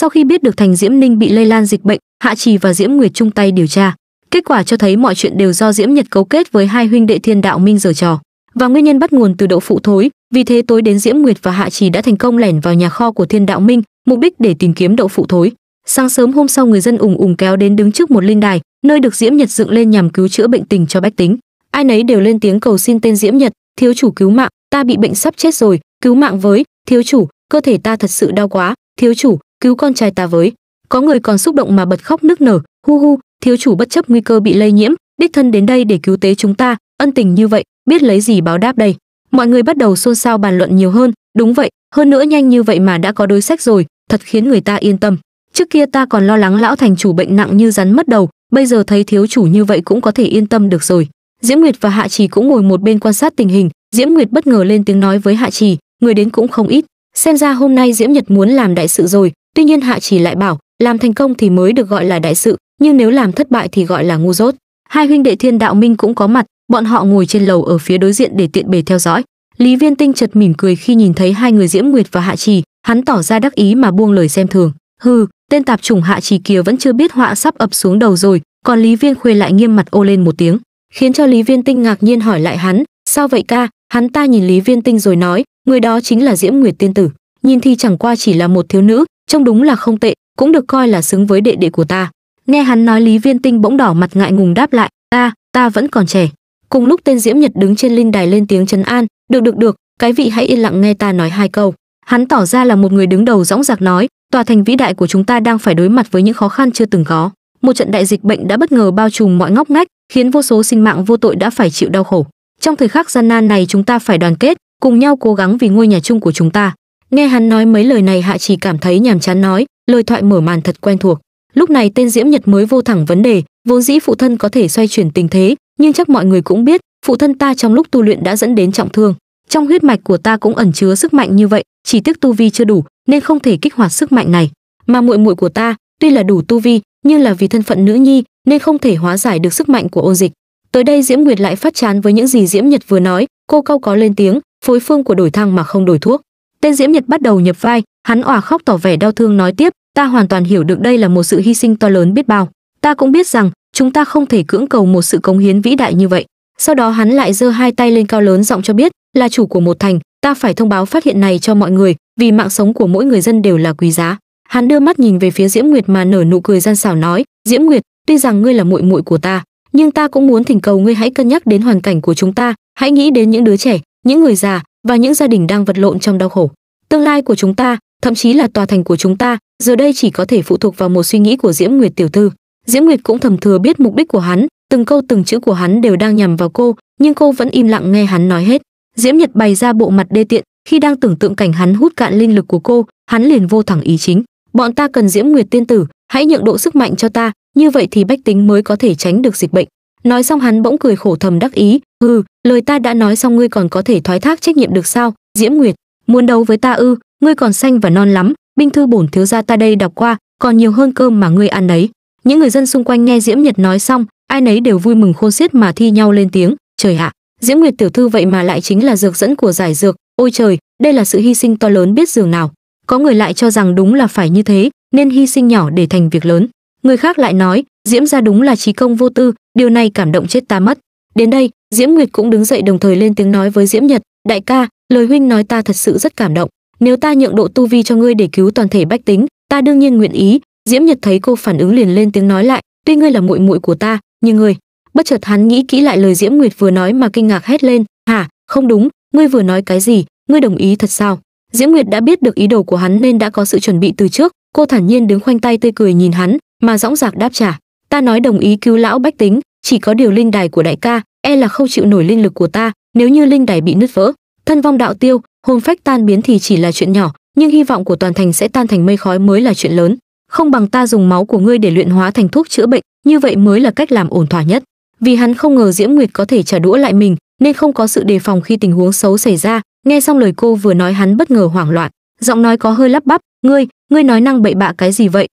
Sau khi biết được Thành Diễm Ninh bị lây lan dịch bệnh, Hạ Trì và Diễm Nguyệt chung tay điều tra. Kết quả cho thấy mọi chuyện đều do Diễm Nhật cấu kết với hai huynh đệ Thiên Đạo Minh giở trò, và nguyên nhân bắt nguồn từ đậu phụ thối, vì thế tối đến Diễm Nguyệt và Hạ Trì đã thành công lẻn vào nhà kho của Thiên Đạo Minh, mục đích để tìm kiếm đậu phụ thối. Sáng sớm hôm sau người dân ủng ủng kéo đến đứng trước một linh đài, nơi được Diễm Nhật dựng lên nhằm cứu chữa bệnh tình cho bách tính. Ai nấy đều lên tiếng cầu xin tên Diễm Nhật, thiếu chủ cứu mạng, ta bị bệnh sắp chết rồi, cứu mạng với, thiếu chủ, cơ thể ta thật sự đau quá, thiếu chủ, cứu con trai ta với có người còn xúc động mà bật khóc nức nở hu hu thiếu chủ bất chấp nguy cơ bị lây nhiễm đích thân đến đây để cứu tế chúng ta ân tình như vậy biết lấy gì báo đáp đây mọi người bắt đầu xôn xao bàn luận nhiều hơn đúng vậy hơn nữa nhanh như vậy mà đã có đối sách rồi thật khiến người ta yên tâm trước kia ta còn lo lắng lão thành chủ bệnh nặng như rắn mất đầu bây giờ thấy thiếu chủ như vậy cũng có thể yên tâm được rồi diễm nguyệt và hạ trì cũng ngồi một bên quan sát tình hình diễm nguyệt bất ngờ lên tiếng nói với hạ trì người đến cũng không ít xem ra hôm nay diễm nhật muốn làm đại sự rồi tuy nhiên hạ chỉ lại bảo làm thành công thì mới được gọi là đại sự nhưng nếu làm thất bại thì gọi là ngu dốt hai huynh đệ thiên đạo minh cũng có mặt bọn họ ngồi trên lầu ở phía đối diện để tiện bề theo dõi lý viên tinh chợt mỉm cười khi nhìn thấy hai người diễm nguyệt và hạ chỉ hắn tỏ ra đắc ý mà buông lời xem thường hừ tên tạp chủng hạ chỉ kia vẫn chưa biết họa sắp ập xuống đầu rồi còn lý viên khuê lại nghiêm mặt ô lên một tiếng khiến cho lý viên tinh ngạc nhiên hỏi lại hắn sao vậy ca hắn ta nhìn lý viên tinh rồi nói người đó chính là diễm nguyệt tiên tử nhìn thì chẳng qua chỉ là một thiếu nữ trông đúng là không tệ cũng được coi là xứng với đệ đệ của ta nghe hắn nói lý viên tinh bỗng đỏ mặt ngại ngùng đáp lại ta ta vẫn còn trẻ cùng lúc tên diễm nhật đứng trên linh đài lên tiếng trấn an được được được cái vị hãy yên lặng nghe ta nói hai câu hắn tỏ ra là một người đứng đầu dõng dạc nói tòa thành vĩ đại của chúng ta đang phải đối mặt với những khó khăn chưa từng có một trận đại dịch bệnh đã bất ngờ bao trùm mọi ngóc ngách khiến vô số sinh mạng vô tội đã phải chịu đau khổ trong thời khắc gian nan này chúng ta phải đoàn kết cùng nhau cố gắng vì ngôi nhà chung của chúng ta nghe hắn nói mấy lời này hạ chỉ cảm thấy nhàm chán nói lời thoại mở màn thật quen thuộc lúc này tên diễm nhật mới vô thẳng vấn đề vốn dĩ phụ thân có thể xoay chuyển tình thế nhưng chắc mọi người cũng biết phụ thân ta trong lúc tu luyện đã dẫn đến trọng thương trong huyết mạch của ta cũng ẩn chứa sức mạnh như vậy chỉ tiếc tu vi chưa đủ nên không thể kích hoạt sức mạnh này mà muội muội của ta tuy là đủ tu vi nhưng là vì thân phận nữ nhi nên không thể hóa giải được sức mạnh của ô dịch tới đây diễm nguyệt lại phát chán với những gì diễm nhật vừa nói cô cau có lên tiếng phối phương của đổi thăng mà không đổi thuốc tên diễm nhật bắt đầu nhập vai hắn òa khóc tỏ vẻ đau thương nói tiếp ta hoàn toàn hiểu được đây là một sự hy sinh to lớn biết bao ta cũng biết rằng chúng ta không thể cưỡng cầu một sự cống hiến vĩ đại như vậy sau đó hắn lại giơ hai tay lên cao lớn giọng cho biết là chủ của một thành ta phải thông báo phát hiện này cho mọi người vì mạng sống của mỗi người dân đều là quý giá hắn đưa mắt nhìn về phía diễm nguyệt mà nở nụ cười gian xảo nói diễm nguyệt tuy rằng ngươi là muội muội của ta nhưng ta cũng muốn thỉnh cầu ngươi hãy cân nhắc đến hoàn cảnh của chúng ta hãy nghĩ đến những đứa trẻ những người già và những gia đình đang vật lộn trong đau khổ. Tương lai của chúng ta, thậm chí là tòa thành của chúng ta, giờ đây chỉ có thể phụ thuộc vào một suy nghĩ của Diễm Nguyệt tiểu thư. Diễm Nguyệt cũng thầm thừa biết mục đích của hắn, từng câu từng chữ của hắn đều đang nhằm vào cô, nhưng cô vẫn im lặng nghe hắn nói hết. Diễm Nhật bày ra bộ mặt đê tiện, khi đang tưởng tượng cảnh hắn hút cạn linh lực của cô, hắn liền vô thẳng ý chính. Bọn ta cần Diễm Nguyệt tiên tử, hãy nhượng độ sức mạnh cho ta, như vậy thì bách tính mới có thể tránh được dịch bệnh nói xong hắn bỗng cười khổ thầm đắc ý hừ lời ta đã nói xong ngươi còn có thể thoái thác trách nhiệm được sao diễm nguyệt muốn đấu với ta ư ngươi còn xanh và non lắm binh thư bổn thiếu gia ta đây đọc qua còn nhiều hơn cơm mà ngươi ăn đấy những người dân xung quanh nghe diễm nhật nói xong ai nấy đều vui mừng khôn xiết mà thi nhau lên tiếng trời ạ diễm nguyệt tiểu thư vậy mà lại chính là dược dẫn của giải dược ôi trời đây là sự hy sinh to lớn biết dường nào có người lại cho rằng đúng là phải như thế nên hy sinh nhỏ để thành việc lớn người khác lại nói diễm ra đúng là trí công vô tư điều này cảm động chết ta mất đến đây diễm nguyệt cũng đứng dậy đồng thời lên tiếng nói với diễm nhật đại ca lời huynh nói ta thật sự rất cảm động nếu ta nhượng độ tu vi cho ngươi để cứu toàn thể bách tính ta đương nhiên nguyện ý diễm nhật thấy cô phản ứng liền lên tiếng nói lại tuy ngươi là muội muội của ta nhưng ngươi bất chợt hắn nghĩ kỹ lại lời diễm nguyệt vừa nói mà kinh ngạc hét lên hả không đúng ngươi vừa nói cái gì ngươi đồng ý thật sao diễm nguyệt đã biết được ý đồ của hắn nên đã có sự chuẩn bị từ trước cô thản nhiên đứng khoanh tay tươi cười nhìn hắn mà dõng dạc đáp trả ta nói đồng ý cứu lão bách tính chỉ có điều linh đài của đại ca e là không chịu nổi linh lực của ta nếu như linh đài bị nứt vỡ thân vong đạo tiêu hồn phách tan biến thì chỉ là chuyện nhỏ nhưng hy vọng của toàn thành sẽ tan thành mây khói mới là chuyện lớn không bằng ta dùng máu của ngươi để luyện hóa thành thuốc chữa bệnh như vậy mới là cách làm ổn thỏa nhất vì hắn không ngờ diễm nguyệt có thể trả đũa lại mình nên không có sự đề phòng khi tình huống xấu xảy ra nghe xong lời cô vừa nói hắn bất ngờ hoảng loạn giọng nói có hơi lắp bắp ngươi ngươi nói năng bậy bạ cái gì vậy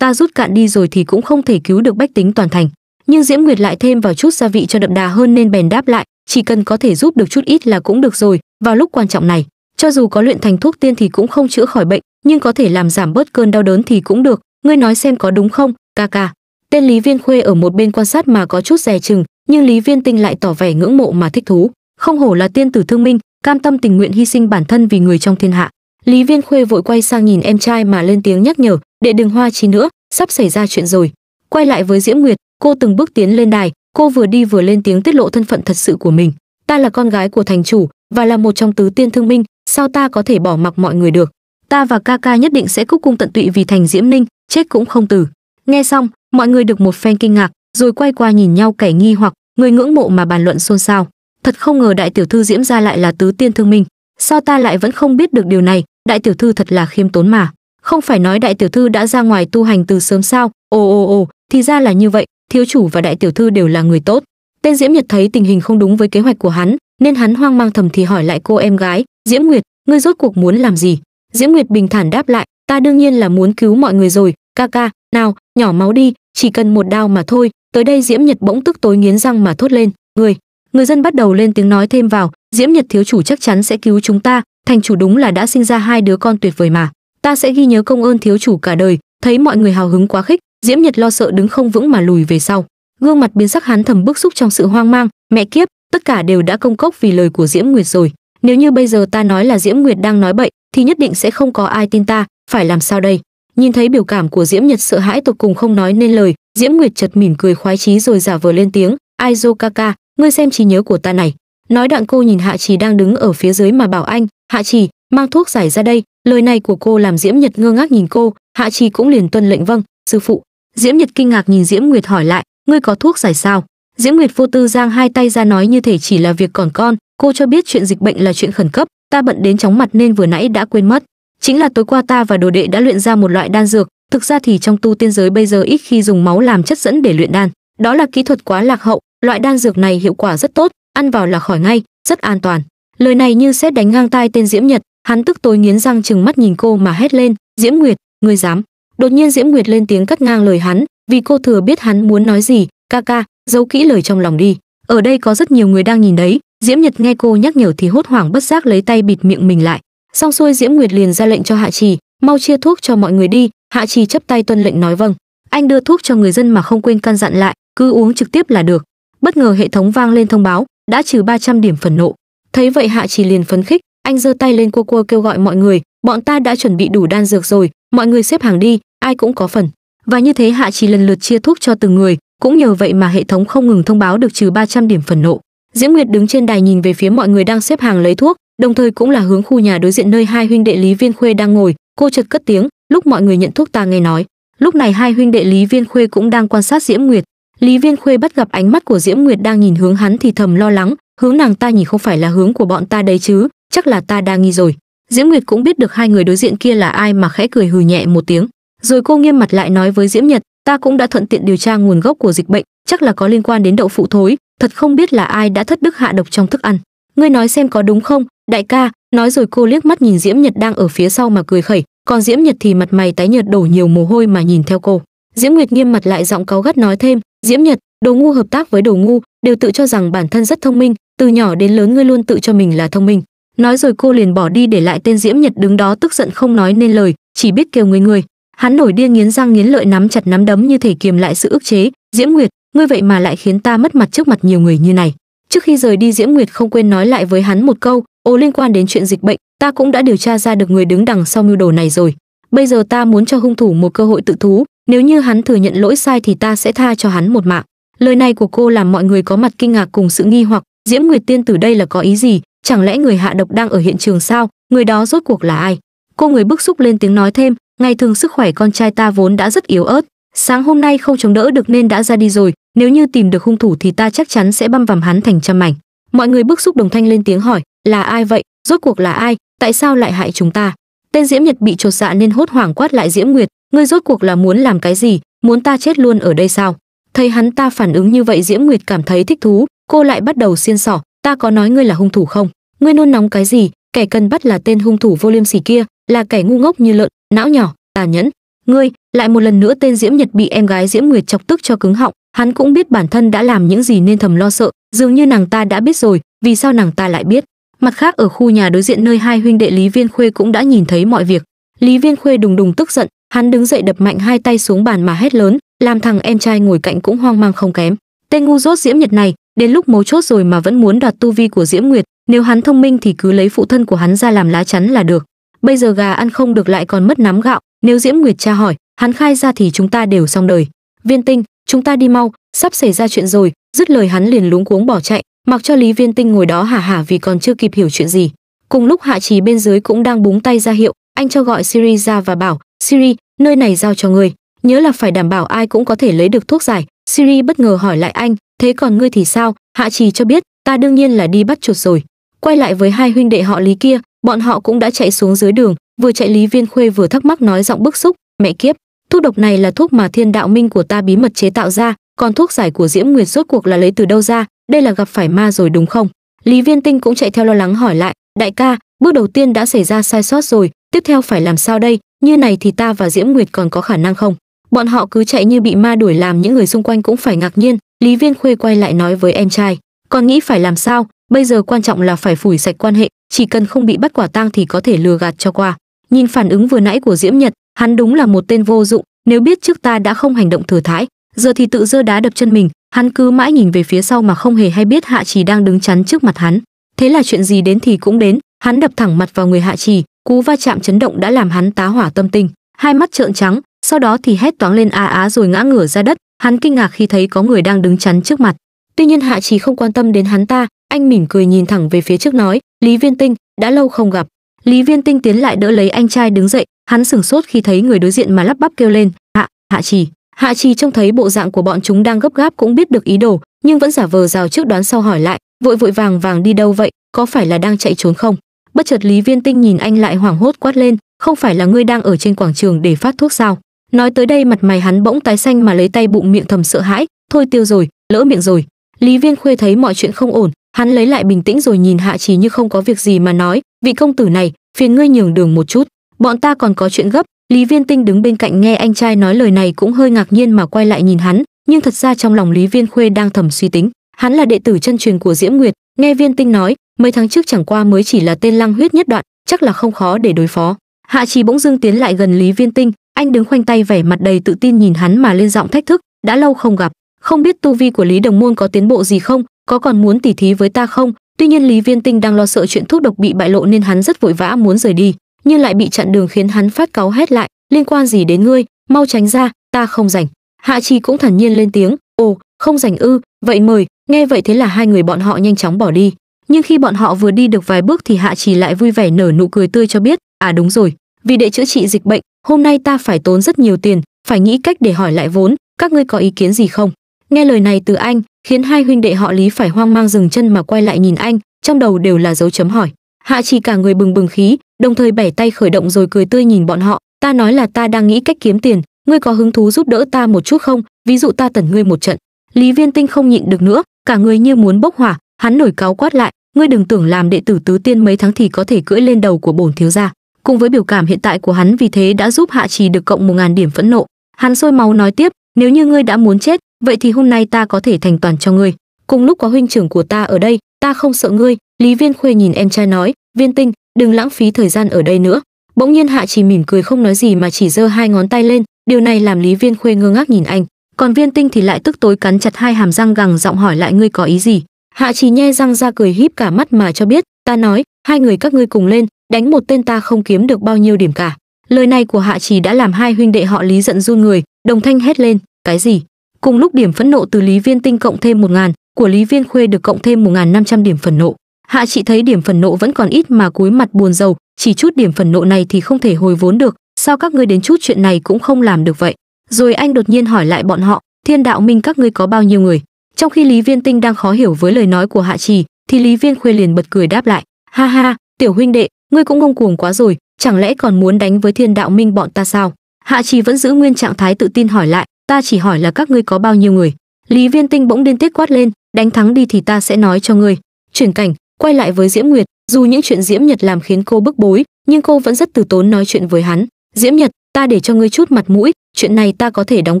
ta rút cạn đi rồi thì cũng không thể cứu được bách tính toàn thành nhưng diễm nguyệt lại thêm vào chút gia vị cho đậm đà hơn nên bèn đáp lại chỉ cần có thể giúp được chút ít là cũng được rồi vào lúc quan trọng này cho dù có luyện thành thuốc tiên thì cũng không chữa khỏi bệnh nhưng có thể làm giảm bớt cơn đau đớn thì cũng được ngươi nói xem có đúng không ca ca tên lý viên khuê ở một bên quan sát mà có chút dè chừng nhưng lý viên tinh lại tỏ vẻ ngưỡng mộ mà thích thú không hổ là tiên tử thương minh cam tâm tình nguyện hy sinh bản thân vì người trong thiên hạ lý viên khuê vội quay sang nhìn em trai mà lên tiếng nhắc nhở để đừng hoa chi nữa sắp xảy ra chuyện rồi quay lại với diễm nguyệt cô từng bước tiến lên đài cô vừa đi vừa lên tiếng tiết lộ thân phận thật sự của mình ta là con gái của thành chủ và là một trong tứ tiên thương minh sao ta có thể bỏ mặc mọi người được ta và ca ca nhất định sẽ cúc cung tận tụy vì thành diễm ninh chết cũng không từ nghe xong mọi người được một phen kinh ngạc rồi quay qua nhìn nhau kẻ nghi hoặc người ngưỡng mộ mà bàn luận xôn xao thật không ngờ đại tiểu thư diễm ra lại là tứ tiên thương minh sao ta lại vẫn không biết được điều này đại tiểu thư thật là khiêm tốn mà không phải nói đại tiểu thư đã ra ngoài tu hành từ sớm sao ồ ồ ồ thì ra là như vậy thiếu chủ và đại tiểu thư đều là người tốt tên diễm nhật thấy tình hình không đúng với kế hoạch của hắn nên hắn hoang mang thầm thì hỏi lại cô em gái diễm nguyệt ngươi rốt cuộc muốn làm gì diễm nguyệt bình thản đáp lại ta đương nhiên là muốn cứu mọi người rồi ca ca nào nhỏ máu đi chỉ cần một đao mà thôi tới đây diễm nhật bỗng tức tối nghiến răng mà thốt lên người người dân bắt đầu lên tiếng nói thêm vào diễm nhật thiếu chủ chắc chắn sẽ cứu chúng ta thành chủ đúng là đã sinh ra hai đứa con tuyệt vời mà ta sẽ ghi nhớ công ơn thiếu chủ cả đời thấy mọi người hào hứng quá khích diễm nhật lo sợ đứng không vững mà lùi về sau gương mặt biến sắc hắn thầm bức xúc trong sự hoang mang mẹ kiếp tất cả đều đã công cốc vì lời của diễm nguyệt rồi nếu như bây giờ ta nói là diễm nguyệt đang nói bậy thì nhất định sẽ không có ai tin ta phải làm sao đây nhìn thấy biểu cảm của diễm nhật sợ hãi tột cùng không nói nên lời diễm nguyệt chợt mỉm cười khoái chí rồi giả vờ lên tiếng ai kaka, ngươi xem trí nhớ của ta này nói đoạn cô nhìn hạ trì đang đứng ở phía dưới mà bảo anh hạ trì mang thuốc giải ra đây lời này của cô làm diễm nhật ngơ ngác nhìn cô hạ chi cũng liền tuân lệnh vâng sư phụ diễm nhật kinh ngạc nhìn diễm nguyệt hỏi lại ngươi có thuốc giải sao diễm nguyệt vô tư giang hai tay ra nói như thể chỉ là việc còn con cô cho biết chuyện dịch bệnh là chuyện khẩn cấp ta bận đến chóng mặt nên vừa nãy đã quên mất chính là tối qua ta và đồ đệ đã luyện ra một loại đan dược thực ra thì trong tu tiên giới bây giờ ít khi dùng máu làm chất dẫn để luyện đan đó là kỹ thuật quá lạc hậu loại đan dược này hiệu quả rất tốt ăn vào là khỏi ngay rất an toàn lời này như xét đánh ngang tai tên diễm nhật hắn tức tối nghiến răng chừng mắt nhìn cô mà hét lên diễm nguyệt ngươi dám đột nhiên diễm nguyệt lên tiếng cắt ngang lời hắn vì cô thừa biết hắn muốn nói gì ca ca giấu kỹ lời trong lòng đi ở đây có rất nhiều người đang nhìn đấy diễm nhật nghe cô nhắc nhở thì hốt hoảng bất giác lấy tay bịt miệng mình lại xong xuôi diễm nguyệt liền ra lệnh cho hạ trì mau chia thuốc cho mọi người đi hạ trì chấp tay tuân lệnh nói vâng anh đưa thuốc cho người dân mà không quên căn dặn lại cứ uống trực tiếp là được bất ngờ hệ thống vang lên thông báo đã trừ 300 điểm phần nộ thấy vậy hạ trì liền phấn khích anh giơ tay lên cua cua kêu gọi mọi người bọn ta đã chuẩn bị đủ đan dược rồi mọi người xếp hàng đi ai cũng có phần và như thế hạ chỉ lần lượt chia thuốc cho từng người cũng nhờ vậy mà hệ thống không ngừng thông báo được trừ 300 điểm phần nộ diễm nguyệt đứng trên đài nhìn về phía mọi người đang xếp hàng lấy thuốc đồng thời cũng là hướng khu nhà đối diện nơi hai huynh đệ lý viên khuê đang ngồi cô chợt cất tiếng lúc mọi người nhận thuốc ta nghe nói lúc này hai huynh đệ lý viên khuê cũng đang quan sát diễm nguyệt lý viên khuê bắt gặp ánh mắt của diễm nguyệt đang nhìn hướng hắn thì thầm lo lắng hướng nàng ta nhìn không phải là hướng của bọn ta đấy chứ chắc là ta đa nghi rồi diễm nguyệt cũng biết được hai người đối diện kia là ai mà khẽ cười hừ nhẹ một tiếng rồi cô nghiêm mặt lại nói với diễm nhật ta cũng đã thuận tiện điều tra nguồn gốc của dịch bệnh chắc là có liên quan đến đậu phụ thối thật không biết là ai đã thất đức hạ độc trong thức ăn ngươi nói xem có đúng không đại ca nói rồi cô liếc mắt nhìn diễm nhật đang ở phía sau mà cười khẩy còn diễm nhật thì mặt mày tái nhợt đổ nhiều mồ hôi mà nhìn theo cô diễm nguyệt nghiêm mặt lại giọng cáu gắt nói thêm diễm nhật đồ ngu hợp tác với đồ ngu đều tự cho rằng bản thân rất thông minh từ nhỏ đến lớn ngươi luôn tự cho mình là thông minh nói rồi cô liền bỏ đi để lại tên diễm nhật đứng đó tức giận không nói nên lời chỉ biết kêu người người hắn nổi điên nghiến răng nghiến lợi nắm chặt nắm đấm như thể kiềm lại sự ức chế diễm nguyệt ngươi vậy mà lại khiến ta mất mặt trước mặt nhiều người như này trước khi rời đi diễm nguyệt không quên nói lại với hắn một câu ô liên quan đến chuyện dịch bệnh ta cũng đã điều tra ra được người đứng đằng sau mưu đồ này rồi bây giờ ta muốn cho hung thủ một cơ hội tự thú nếu như hắn thừa nhận lỗi sai thì ta sẽ tha cho hắn một mạng lời này của cô làm mọi người có mặt kinh ngạc cùng sự nghi hoặc diễm nguyệt tiên tử đây là có ý gì chẳng lẽ người hạ độc đang ở hiện trường sao người đó rốt cuộc là ai cô người bức xúc lên tiếng nói thêm ngày thường sức khỏe con trai ta vốn đã rất yếu ớt sáng hôm nay không chống đỡ được nên đã ra đi rồi nếu như tìm được hung thủ thì ta chắc chắn sẽ băm vằm hắn thành trăm mảnh mọi người bức xúc đồng thanh lên tiếng hỏi là ai vậy rốt cuộc là ai tại sao lại hại chúng ta tên diễm nhật bị chột dạ nên hốt hoảng quát lại diễm nguyệt ngươi rốt cuộc là muốn làm cái gì muốn ta chết luôn ở đây sao thấy hắn ta phản ứng như vậy diễm nguyệt cảm thấy thích thú cô lại bắt đầu xiên sỏ ta có nói ngươi là hung thủ không ngươi nôn nóng cái gì kẻ cần bắt là tên hung thủ vô liêm sỉ kia là kẻ ngu ngốc như lợn não nhỏ tàn nhẫn ngươi lại một lần nữa tên diễm nhật bị em gái diễm nguyệt chọc tức cho cứng họng hắn cũng biết bản thân đã làm những gì nên thầm lo sợ dường như nàng ta đã biết rồi vì sao nàng ta lại biết mặt khác ở khu nhà đối diện nơi hai huynh đệ lý viên khuê cũng đã nhìn thấy mọi việc lý viên khuê đùng đùng tức giận hắn đứng dậy đập mạnh hai tay xuống bàn mà hét lớn làm thằng em trai ngồi cạnh cũng hoang mang không kém tên ngu dốt diễm nhật này đến lúc mấu chốt rồi mà vẫn muốn đoạt tu vi của diễm nguyệt nếu hắn thông minh thì cứ lấy phụ thân của hắn ra làm lá chắn là được bây giờ gà ăn không được lại còn mất nắm gạo nếu diễm nguyệt tra hỏi hắn khai ra thì chúng ta đều xong đời viên tinh chúng ta đi mau sắp xảy ra chuyện rồi dứt lời hắn liền lúng cuống bỏ chạy mặc cho lý viên tinh ngồi đó hả hả vì còn chưa kịp hiểu chuyện gì cùng lúc hạ trì bên dưới cũng đang búng tay ra hiệu anh cho gọi siri ra và bảo siri nơi này giao cho người nhớ là phải đảm bảo ai cũng có thể lấy được thuốc giải siri bất ngờ hỏi lại anh thế còn ngươi thì sao hạ trì cho biết ta đương nhiên là đi bắt chuột rồi quay lại với hai huynh đệ họ lý kia bọn họ cũng đã chạy xuống dưới đường vừa chạy lý viên khuê vừa thắc mắc nói giọng bức xúc mẹ kiếp thuốc độc này là thuốc mà thiên đạo minh của ta bí mật chế tạo ra còn thuốc giải của diễm nguyệt rốt cuộc là lấy từ đâu ra đây là gặp phải ma rồi đúng không lý viên tinh cũng chạy theo lo lắng hỏi lại đại ca bước đầu tiên đã xảy ra sai sót rồi tiếp theo phải làm sao đây như này thì ta và diễm nguyệt còn có khả năng không bọn họ cứ chạy như bị ma đuổi làm những người xung quanh cũng phải ngạc nhiên Lý Viên Khuê quay lại nói với em trai, còn nghĩ phải làm sao, bây giờ quan trọng là phải phủi sạch quan hệ, chỉ cần không bị bắt quả tang thì có thể lừa gạt cho qua. Nhìn phản ứng vừa nãy của Diễm Nhật, hắn đúng là một tên vô dụng, nếu biết trước ta đã không hành động thừa thái, giờ thì tự dơ đá đập chân mình, hắn cứ mãi nhìn về phía sau mà không hề hay biết Hạ Trì đang đứng chắn trước mặt hắn. Thế là chuyện gì đến thì cũng đến, hắn đập thẳng mặt vào người Hạ Trì, cú va chạm chấn động đã làm hắn tá hỏa tâm tình, hai mắt trợn trắng, sau đó thì hét toáng lên a á rồi ngã ngửa ra đất, Hắn kinh ngạc khi thấy có người đang đứng chắn trước mặt. Tuy nhiên Hạ Chí không quan tâm đến hắn ta, anh mỉm cười nhìn thẳng về phía trước nói, "Lý Viên Tinh, đã lâu không gặp." Lý Viên Tinh tiến lại đỡ lấy anh trai đứng dậy, hắn sửng sốt khi thấy người đối diện mà lắp bắp kêu lên, "Hạ, Hạ Chỉ." Hạ Chỉ trông thấy bộ dạng của bọn chúng đang gấp gáp cũng biết được ý đồ, nhưng vẫn giả vờ rào trước đoán sau hỏi lại, "Vội vội vàng vàng đi đâu vậy, có phải là đang chạy trốn không?" Bất chợt Lý Viên Tinh nhìn anh lại hoảng hốt quát lên, "Không phải là ngươi đang ở trên quảng trường để phát thuốc sao?" nói tới đây mặt mày hắn bỗng tái xanh mà lấy tay bụng miệng thầm sợ hãi thôi tiêu rồi lỡ miệng rồi lý viên khuê thấy mọi chuyện không ổn hắn lấy lại bình tĩnh rồi nhìn hạ trí như không có việc gì mà nói vị công tử này phiền ngươi nhường đường một chút bọn ta còn có chuyện gấp lý viên tinh đứng bên cạnh nghe anh trai nói lời này cũng hơi ngạc nhiên mà quay lại nhìn hắn nhưng thật ra trong lòng lý viên khuê đang thầm suy tính hắn là đệ tử chân truyền của diễm nguyệt nghe viên tinh nói mấy tháng trước chẳng qua mới chỉ là tên lăng huyết nhất đoạn chắc là không khó để đối phó hạ trì bỗng dưng tiến lại gần lý viên tinh anh đứng khoanh tay vẻ mặt đầy tự tin nhìn hắn mà lên giọng thách thức đã lâu không gặp không biết tu vi của lý đồng môn có tiến bộ gì không có còn muốn tỉ thí với ta không tuy nhiên lý viên tinh đang lo sợ chuyện thuốc độc bị bại lộ nên hắn rất vội vã muốn rời đi nhưng lại bị chặn đường khiến hắn phát cáu hét lại liên quan gì đến ngươi mau tránh ra ta không rảnh hạ chi cũng thản nhiên lên tiếng ồ không rảnh ư vậy mời nghe vậy thế là hai người bọn họ nhanh chóng bỏ đi nhưng khi bọn họ vừa đi được vài bước thì hạ Chỉ lại vui vẻ nở nụ cười tươi cho biết à đúng rồi vì để chữa trị dịch bệnh hôm nay ta phải tốn rất nhiều tiền phải nghĩ cách để hỏi lại vốn các ngươi có ý kiến gì không nghe lời này từ anh khiến hai huynh đệ họ lý phải hoang mang dừng chân mà quay lại nhìn anh trong đầu đều là dấu chấm hỏi hạ chỉ cả người bừng bừng khí đồng thời bẻ tay khởi động rồi cười tươi nhìn bọn họ ta nói là ta đang nghĩ cách kiếm tiền ngươi có hứng thú giúp đỡ ta một chút không ví dụ ta tẩn ngươi một trận lý viên tinh không nhịn được nữa cả người như muốn bốc hỏa hắn nổi cáo quát lại ngươi đừng tưởng làm đệ tử tứ tiên mấy tháng thì có thể cưỡi lên đầu của bổn thiếu gia cùng với biểu cảm hiện tại của hắn vì thế đã giúp hạ trì được cộng một ngàn điểm phẫn nộ hắn sôi máu nói tiếp nếu như ngươi đã muốn chết vậy thì hôm nay ta có thể thành toàn cho ngươi cùng lúc có huynh trưởng của ta ở đây ta không sợ ngươi lý viên khuê nhìn em trai nói viên tinh đừng lãng phí thời gian ở đây nữa bỗng nhiên hạ chỉ mỉm cười không nói gì mà chỉ giơ hai ngón tay lên điều này làm lý viên khuê ngơ ngác nhìn anh còn viên tinh thì lại tức tối cắn chặt hai hàm răng gằng giọng hỏi lại ngươi có ý gì hạ chỉ nhe răng ra cười híp cả mắt mà cho biết ta nói hai người các ngươi cùng lên đánh một tên ta không kiếm được bao nhiêu điểm cả lời này của hạ trì đã làm hai huynh đệ họ lý giận run người đồng thanh hét lên cái gì cùng lúc điểm phẫn nộ từ lý viên tinh cộng thêm một ngàn của lý viên khuê được cộng thêm một ngàn năm trăm điểm phẫn nộ hạ chị thấy điểm phẫn nộ vẫn còn ít mà cúi mặt buồn rầu chỉ chút điểm phẫn nộ này thì không thể hồi vốn được sao các ngươi đến chút chuyện này cũng không làm được vậy rồi anh đột nhiên hỏi lại bọn họ thiên đạo minh các ngươi có bao nhiêu người trong khi lý viên tinh đang khó hiểu với lời nói của hạ trì thì lý viên khuê liền bật cười đáp lại ha ha tiểu huynh đệ ngươi cũng ngông cuồng quá rồi chẳng lẽ còn muốn đánh với thiên đạo minh bọn ta sao hạ trì vẫn giữ nguyên trạng thái tự tin hỏi lại ta chỉ hỏi là các ngươi có bao nhiêu người lý viên tinh bỗng điên tiết quát lên đánh thắng đi thì ta sẽ nói cho ngươi chuyển cảnh quay lại với diễm nguyệt dù những chuyện diễm nhật làm khiến cô bức bối nhưng cô vẫn rất từ tốn nói chuyện với hắn diễm nhật ta để cho ngươi chút mặt mũi chuyện này ta có thể đóng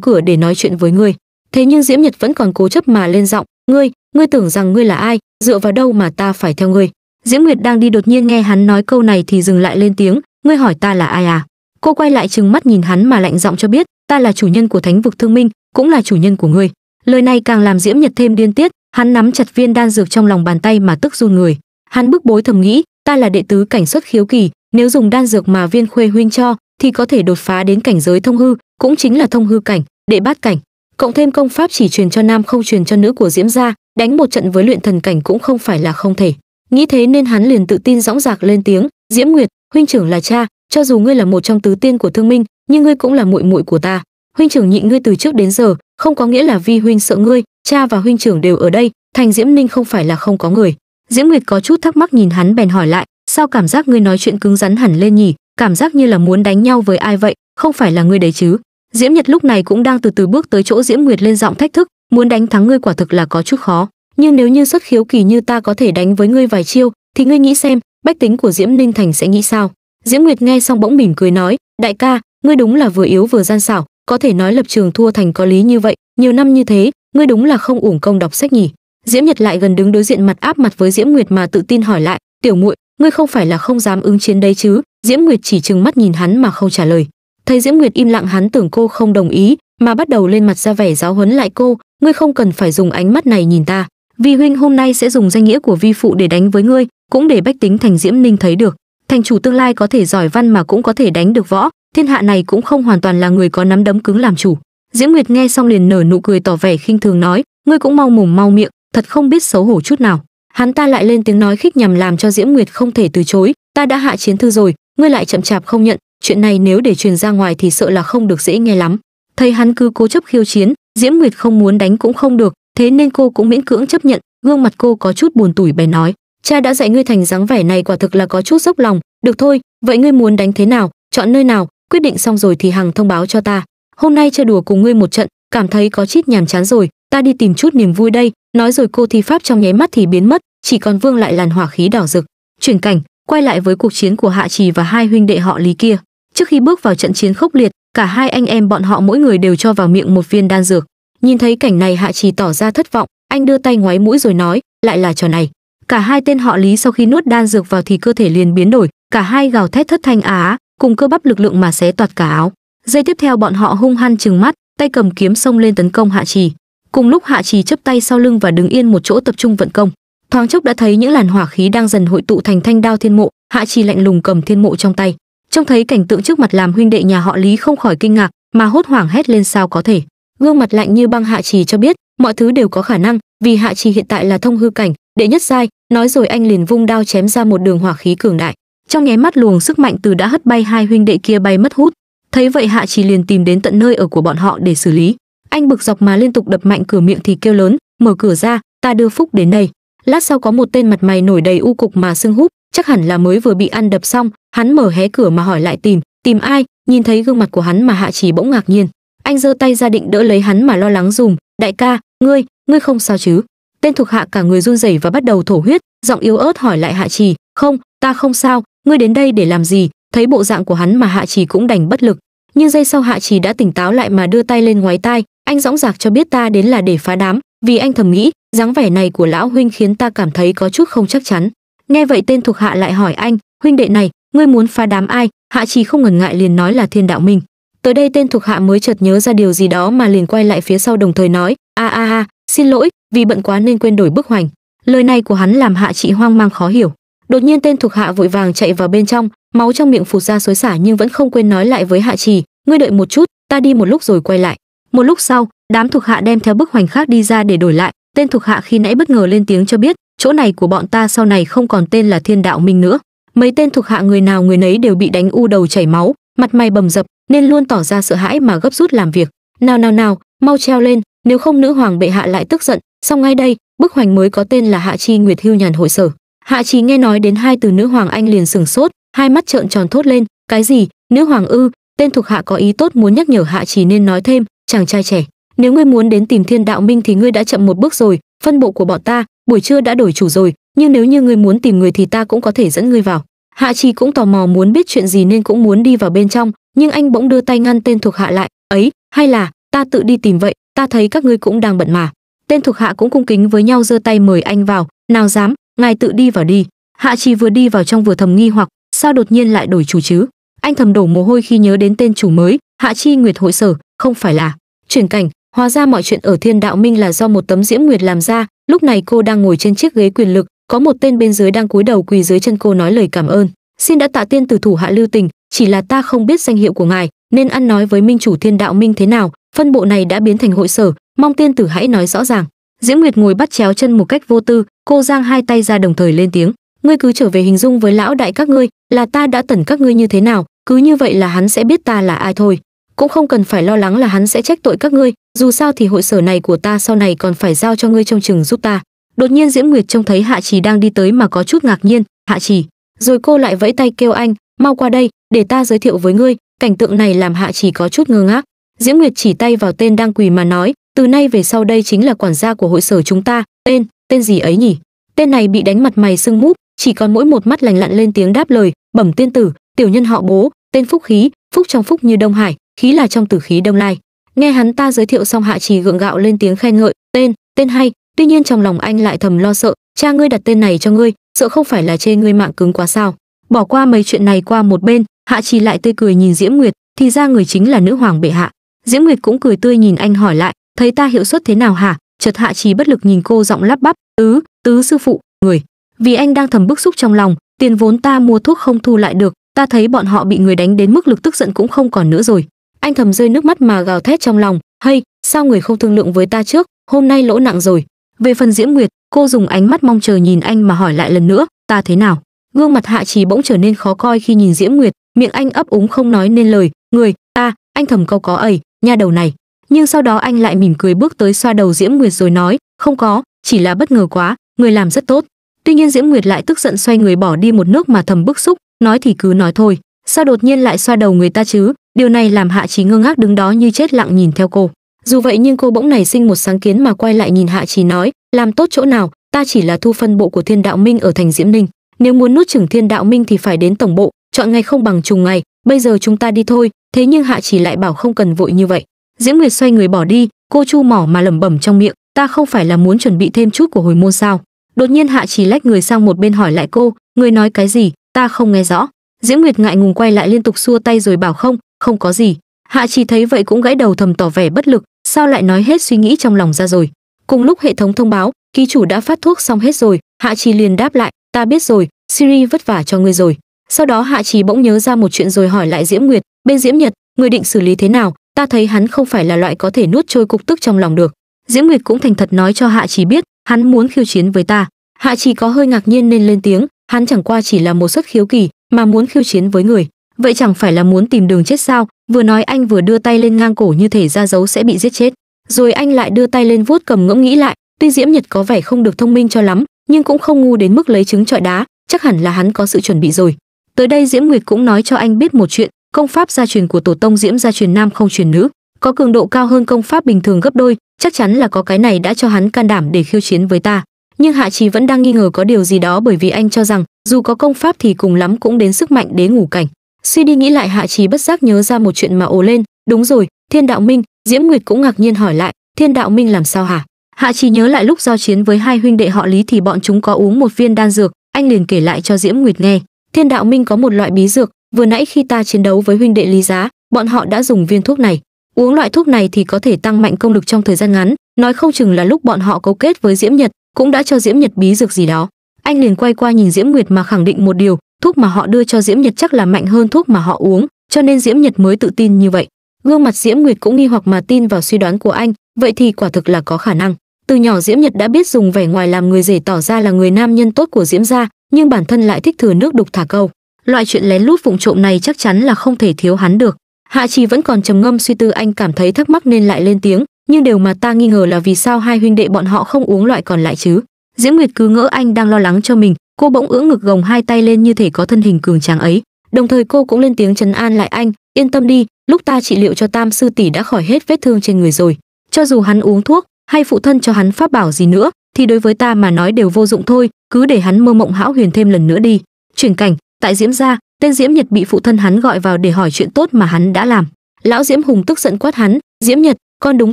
cửa để nói chuyện với ngươi thế nhưng diễm nhật vẫn còn cố chấp mà lên giọng ngươi ngươi tưởng rằng ngươi là ai dựa vào đâu mà ta phải theo ngươi diễm nguyệt đang đi đột nhiên nghe hắn nói câu này thì dừng lại lên tiếng ngươi hỏi ta là ai à cô quay lại trừng mắt nhìn hắn mà lạnh giọng cho biết ta là chủ nhân của thánh vực thương minh cũng là chủ nhân của ngươi lời này càng làm diễm nhật thêm điên tiết hắn nắm chặt viên đan dược trong lòng bàn tay mà tức run người hắn bức bối thầm nghĩ ta là đệ tứ cảnh xuất khiếu kỳ nếu dùng đan dược mà viên khuê huynh cho thì có thể đột phá đến cảnh giới thông hư cũng chính là thông hư cảnh đệ bát cảnh cộng thêm công pháp chỉ truyền cho nam không truyền cho nữ của diễm gia đánh một trận với luyện thần cảnh cũng không phải là không thể nghĩ thế nên hắn liền tự tin dõng dạc lên tiếng diễm nguyệt huynh trưởng là cha cho dù ngươi là một trong tứ tiên của thương minh nhưng ngươi cũng là muội muội của ta huynh trưởng nhịn ngươi từ trước đến giờ không có nghĩa là vi huynh sợ ngươi cha và huynh trưởng đều ở đây thành diễm ninh không phải là không có người diễm nguyệt có chút thắc mắc nhìn hắn bèn hỏi lại sao cảm giác ngươi nói chuyện cứng rắn hẳn lên nhỉ cảm giác như là muốn đánh nhau với ai vậy không phải là ngươi đấy chứ diễm nhật lúc này cũng đang từ từ bước tới chỗ diễm nguyệt lên giọng thách thức muốn đánh thắng ngươi quả thực là có chút khó nhưng nếu như xuất khiếu kỳ như ta có thể đánh với ngươi vài chiêu thì ngươi nghĩ xem bách tính của diễm ninh thành sẽ nghĩ sao diễm nguyệt nghe xong bỗng mỉm cười nói đại ca ngươi đúng là vừa yếu vừa gian xảo có thể nói lập trường thua thành có lý như vậy nhiều năm như thế ngươi đúng là không uổng công đọc sách nhỉ diễm nhật lại gần đứng đối diện mặt áp mặt với diễm nguyệt mà tự tin hỏi lại tiểu muội ngươi không phải là không dám ứng chiến đấy chứ diễm nguyệt chỉ trừng mắt nhìn hắn mà không trả lời thấy diễm nguyệt im lặng hắn tưởng cô không đồng ý mà bắt đầu lên mặt ra vẻ giáo huấn lại cô ngươi không cần phải dùng ánh mắt này nhìn ta vi huynh hôm nay sẽ dùng danh nghĩa của vi phụ để đánh với ngươi cũng để bách tính thành diễm ninh thấy được thành chủ tương lai có thể giỏi văn mà cũng có thể đánh được võ thiên hạ này cũng không hoàn toàn là người có nắm đấm cứng làm chủ diễm nguyệt nghe xong liền nở nụ cười tỏ vẻ khinh thường nói ngươi cũng mau mồm mau miệng thật không biết xấu hổ chút nào hắn ta lại lên tiếng nói khích nhằm làm cho diễm nguyệt không thể từ chối ta đã hạ chiến thư rồi ngươi lại chậm chạp không nhận chuyện này nếu để truyền ra ngoài thì sợ là không được dễ nghe lắm thấy hắn cứ cố chấp khiêu chiến diễm nguyệt không muốn đánh cũng không được thế nên cô cũng miễn cưỡng chấp nhận gương mặt cô có chút buồn tủi bèn nói cha đã dạy ngươi thành dáng vẻ này quả thực là có chút dốc lòng được thôi vậy ngươi muốn đánh thế nào chọn nơi nào quyết định xong rồi thì hằng thông báo cho ta hôm nay chơi đùa cùng ngươi một trận cảm thấy có chít nhàm chán rồi ta đi tìm chút niềm vui đây nói rồi cô thi pháp trong nháy mắt thì biến mất chỉ còn vương lại làn hỏa khí đỏ rực chuyển cảnh quay lại với cuộc chiến của hạ trì và hai huynh đệ họ lý kia trước khi bước vào trận chiến khốc liệt cả hai anh em bọn họ mỗi người đều cho vào miệng một viên đan dược nhìn thấy cảnh này hạ trì tỏ ra thất vọng anh đưa tay ngoái mũi rồi nói lại là trò này cả hai tên họ lý sau khi nuốt đan dược vào thì cơ thể liền biến đổi cả hai gào thét thất thanh á cùng cơ bắp lực lượng mà xé toạt cả áo giây tiếp theo bọn họ hung hăng trừng mắt tay cầm kiếm xông lên tấn công hạ trì cùng lúc hạ trì chấp tay sau lưng và đứng yên một chỗ tập trung vận công thoáng chốc đã thấy những làn hỏa khí đang dần hội tụ thành thanh đao thiên mộ hạ trì lạnh lùng cầm thiên mộ trong tay trông thấy cảnh tượng trước mặt làm huynh đệ nhà họ lý không khỏi kinh ngạc mà hốt hoảng hét lên sao có thể gương mặt lạnh như băng hạ trì cho biết mọi thứ đều có khả năng vì hạ trì hiện tại là thông hư cảnh đệ nhất giai nói rồi anh liền vung đao chém ra một đường hỏa khí cường đại trong nháy mắt luồng sức mạnh từ đã hất bay hai huynh đệ kia bay mất hút thấy vậy hạ trì liền tìm đến tận nơi ở của bọn họ để xử lý anh bực dọc mà liên tục đập mạnh cửa miệng thì kêu lớn mở cửa ra ta đưa phúc đến đây lát sau có một tên mặt mày nổi đầy u cục mà sưng húp chắc hẳn là mới vừa bị ăn đập xong hắn mở hé cửa mà hỏi lại tìm tìm ai nhìn thấy gương mặt của hắn mà hạ chỉ bỗng ngạc nhiên anh giơ tay ra định đỡ lấy hắn mà lo lắng dùm đại ca ngươi ngươi không sao chứ tên thuộc hạ cả người run rẩy và bắt đầu thổ huyết giọng yếu ớt hỏi lại hạ trì không ta không sao ngươi đến đây để làm gì thấy bộ dạng của hắn mà hạ trì cũng đành bất lực nhưng giây sau hạ trì đã tỉnh táo lại mà đưa tay lên ngoái tai anh dõng dạc cho biết ta đến là để phá đám vì anh thầm nghĩ dáng vẻ này của lão huynh khiến ta cảm thấy có chút không chắc chắn nghe vậy tên thuộc hạ lại hỏi anh huynh đệ này ngươi muốn phá đám ai hạ trì không ngần ngại liền nói là thiên đạo minh tới đây tên thuộc hạ mới chợt nhớ ra điều gì đó mà liền quay lại phía sau đồng thời nói a a a xin lỗi vì bận quá nên quên đổi bức hoành lời này của hắn làm hạ chị hoang mang khó hiểu đột nhiên tên thuộc hạ vội vàng chạy vào bên trong máu trong miệng phụt ra xối xả nhưng vẫn không quên nói lại với hạ trì ngươi đợi một chút ta đi một lúc rồi quay lại một lúc sau đám thuộc hạ đem theo bức hoành khác đi ra để đổi lại tên thuộc hạ khi nãy bất ngờ lên tiếng cho biết chỗ này của bọn ta sau này không còn tên là thiên đạo minh nữa mấy tên thuộc hạ người nào người nấy đều bị đánh u đầu chảy máu mặt mày bầm dập nên luôn tỏ ra sợ hãi mà gấp rút làm việc nào nào nào mau treo lên nếu không nữ hoàng bệ hạ lại tức giận xong ngay đây bức hoành mới có tên là hạ chi nguyệt hưu nhàn hội sở hạ Chi nghe nói đến hai từ nữ hoàng anh liền sừng sốt hai mắt trợn tròn thốt lên cái gì nữ hoàng ư tên thuộc hạ có ý tốt muốn nhắc nhở hạ Chi nên nói thêm chàng trai trẻ nếu ngươi muốn đến tìm thiên đạo minh thì ngươi đã chậm một bước rồi phân bộ của bọn ta buổi trưa đã đổi chủ rồi nhưng nếu như ngươi muốn tìm người thì ta cũng có thể dẫn ngươi vào hạ Chi cũng tò mò muốn biết chuyện gì nên cũng muốn đi vào bên trong nhưng anh bỗng đưa tay ngăn tên thuộc hạ lại ấy hay là ta tự đi tìm vậy ta thấy các ngươi cũng đang bận mà tên thuộc hạ cũng cung kính với nhau giơ tay mời anh vào nào dám ngài tự đi vào đi hạ chỉ vừa đi vào trong vừa thầm nghi hoặc sao đột nhiên lại đổi chủ chứ anh thầm đổ mồ hôi khi nhớ đến tên chủ mới hạ chi nguyệt hội sở không phải là chuyển cảnh hóa ra mọi chuyện ở thiên đạo minh là do một tấm diễm nguyệt làm ra lúc này cô đang ngồi trên chiếc ghế quyền lực có một tên bên dưới đang cúi đầu quỳ dưới chân cô nói lời cảm ơn xin đã tạ tiên tử thủ hạ lưu tình chỉ là ta không biết danh hiệu của ngài nên ăn nói với minh chủ thiên đạo minh thế nào phân bộ này đã biến thành hội sở mong tiên tử hãy nói rõ ràng diễm nguyệt ngồi bắt chéo chân một cách vô tư cô giang hai tay ra đồng thời lên tiếng ngươi cứ trở về hình dung với lão đại các ngươi là ta đã tẩn các ngươi như thế nào cứ như vậy là hắn sẽ biết ta là ai thôi cũng không cần phải lo lắng là hắn sẽ trách tội các ngươi dù sao thì hội sở này của ta sau này còn phải giao cho ngươi trông chừng giúp ta đột nhiên diễm nguyệt trông thấy hạ trì đang đi tới mà có chút ngạc nhiên hạ trì rồi cô lại vẫy tay kêu anh mau qua đây để ta giới thiệu với ngươi cảnh tượng này làm hạ chỉ có chút ngơ ngác diễm nguyệt chỉ tay vào tên đang quỳ mà nói từ nay về sau đây chính là quản gia của hội sở chúng ta tên tên gì ấy nhỉ tên này bị đánh mặt mày sưng múp chỉ còn mỗi một mắt lành lặn lên tiếng đáp lời bẩm tiên tử tiểu nhân họ bố tên phúc khí phúc trong phúc như đông hải khí là trong tử khí đông lai nghe hắn ta giới thiệu xong hạ trì gượng gạo lên tiếng khen ngợi tên tên hay tuy nhiên trong lòng anh lại thầm lo sợ cha ngươi đặt tên này cho ngươi sợ không phải là chê ngươi mạng cứng quá sao bỏ qua mấy chuyện này qua một bên hạ trì lại tươi cười nhìn diễm nguyệt thì ra người chính là nữ hoàng bệ hạ diễm nguyệt cũng cười tươi nhìn anh hỏi lại thấy ta hiệu suất thế nào hả chợt hạ trì bất lực nhìn cô giọng lắp bắp tứ tứ sư phụ người vì anh đang thầm bức xúc trong lòng tiền vốn ta mua thuốc không thu lại được ta thấy bọn họ bị người đánh đến mức lực tức giận cũng không còn nữa rồi anh thầm rơi nước mắt mà gào thét trong lòng hay sao người không thương lượng với ta trước hôm nay lỗ nặng rồi về phần diễm nguyệt cô dùng ánh mắt mong chờ nhìn anh mà hỏi lại lần nữa ta thế nào gương mặt hạ trí bỗng trở nên khó coi khi nhìn diễm nguyệt miệng anh ấp úng không nói nên lời người ta anh thầm câu có ẩy nha đầu này nhưng sau đó anh lại mỉm cười bước tới xoa đầu diễm nguyệt rồi nói không có chỉ là bất ngờ quá người làm rất tốt tuy nhiên diễm nguyệt lại tức giận xoay người bỏ đi một nước mà thầm bức xúc nói thì cứ nói thôi sao đột nhiên lại xoa đầu người ta chứ điều này làm hạ trí ngơ ngác đứng đó như chết lặng nhìn theo cô dù vậy nhưng cô bỗng nảy sinh một sáng kiến mà quay lại nhìn hạ chỉ nói làm tốt chỗ nào ta chỉ là thu phân bộ của thiên đạo minh ở thành diễm ninh nếu muốn nuốt chửng thiên đạo minh thì phải đến tổng bộ chọn ngày không bằng trùng ngày bây giờ chúng ta đi thôi thế nhưng hạ chỉ lại bảo không cần vội như vậy diễm nguyệt xoay người bỏ đi cô chu mỏ mà lẩm bẩm trong miệng ta không phải là muốn chuẩn bị thêm chút của hồi môn sao đột nhiên hạ chỉ lách người sang một bên hỏi lại cô người nói cái gì ta không nghe rõ diễm nguyệt ngại ngùng quay lại liên tục xua tay rồi bảo không không có gì hạ chỉ thấy vậy cũng gãy đầu thầm tỏ vẻ bất lực sao lại nói hết suy nghĩ trong lòng ra rồi cùng lúc hệ thống thông báo ký chủ đã phát thuốc xong hết rồi hạ trì liền đáp lại ta biết rồi siri vất vả cho ngươi rồi sau đó hạ trì bỗng nhớ ra một chuyện rồi hỏi lại diễm nguyệt bên diễm nhật người định xử lý thế nào ta thấy hắn không phải là loại có thể nuốt trôi cục tức trong lòng được diễm nguyệt cũng thành thật nói cho hạ trì biết hắn muốn khiêu chiến với ta hạ trì có hơi ngạc nhiên nên lên tiếng hắn chẳng qua chỉ là một suất khiếu kỳ mà muốn khiêu chiến với người vậy chẳng phải là muốn tìm đường chết sao vừa nói anh vừa đưa tay lên ngang cổ như thể ra dấu sẽ bị giết chết rồi anh lại đưa tay lên vuốt cầm ngẫm nghĩ lại tuy diễm nhật có vẻ không được thông minh cho lắm nhưng cũng không ngu đến mức lấy trứng trọi đá chắc hẳn là hắn có sự chuẩn bị rồi tới đây diễm nguyệt cũng nói cho anh biết một chuyện công pháp gia truyền của tổ tông diễm gia truyền nam không truyền nữ có cường độ cao hơn công pháp bình thường gấp đôi chắc chắn là có cái này đã cho hắn can đảm để khiêu chiến với ta nhưng hạ trì vẫn đang nghi ngờ có điều gì đó bởi vì anh cho rằng dù có công pháp thì cùng lắm cũng đến sức mạnh đế ngủ cảnh suy đi nghĩ lại hạ trí bất giác nhớ ra một chuyện mà ồ lên đúng rồi thiên đạo minh diễm nguyệt cũng ngạc nhiên hỏi lại thiên đạo minh làm sao hả hạ trí nhớ lại lúc giao chiến với hai huynh đệ họ lý thì bọn chúng có uống một viên đan dược anh liền kể lại cho diễm nguyệt nghe thiên đạo minh có một loại bí dược vừa nãy khi ta chiến đấu với huynh đệ lý giá bọn họ đã dùng viên thuốc này uống loại thuốc này thì có thể tăng mạnh công lực trong thời gian ngắn nói không chừng là lúc bọn họ cấu kết với diễm nhật cũng đã cho diễm nhật bí dược gì đó anh liền quay qua nhìn diễm nguyệt mà khẳng định một điều thuốc mà họ đưa cho diễm nhật chắc là mạnh hơn thuốc mà họ uống cho nên diễm nhật mới tự tin như vậy gương mặt diễm nguyệt cũng nghi hoặc mà tin vào suy đoán của anh vậy thì quả thực là có khả năng từ nhỏ diễm nhật đã biết dùng vẻ ngoài làm người rể tỏ ra là người nam nhân tốt của diễm gia nhưng bản thân lại thích thừa nước đục thả câu loại chuyện lén lút vụng trộm này chắc chắn là không thể thiếu hắn được hạ trì vẫn còn trầm ngâm suy tư anh cảm thấy thắc mắc nên lại lên tiếng nhưng điều mà ta nghi ngờ là vì sao hai huynh đệ bọn họ không uống loại còn lại chứ diễm nguyệt cứ ngỡ anh đang lo lắng cho mình cô bỗng ưỡn ngực gồng hai tay lên như thể có thân hình cường tráng ấy đồng thời cô cũng lên tiếng chấn an lại anh yên tâm đi lúc ta trị liệu cho tam sư tỷ đã khỏi hết vết thương trên người rồi cho dù hắn uống thuốc hay phụ thân cho hắn pháp bảo gì nữa thì đối với ta mà nói đều vô dụng thôi cứ để hắn mơ mộng hão huyền thêm lần nữa đi chuyển cảnh tại diễm gia tên diễm nhật bị phụ thân hắn gọi vào để hỏi chuyện tốt mà hắn đã làm lão diễm hùng tức giận quát hắn diễm nhật con đúng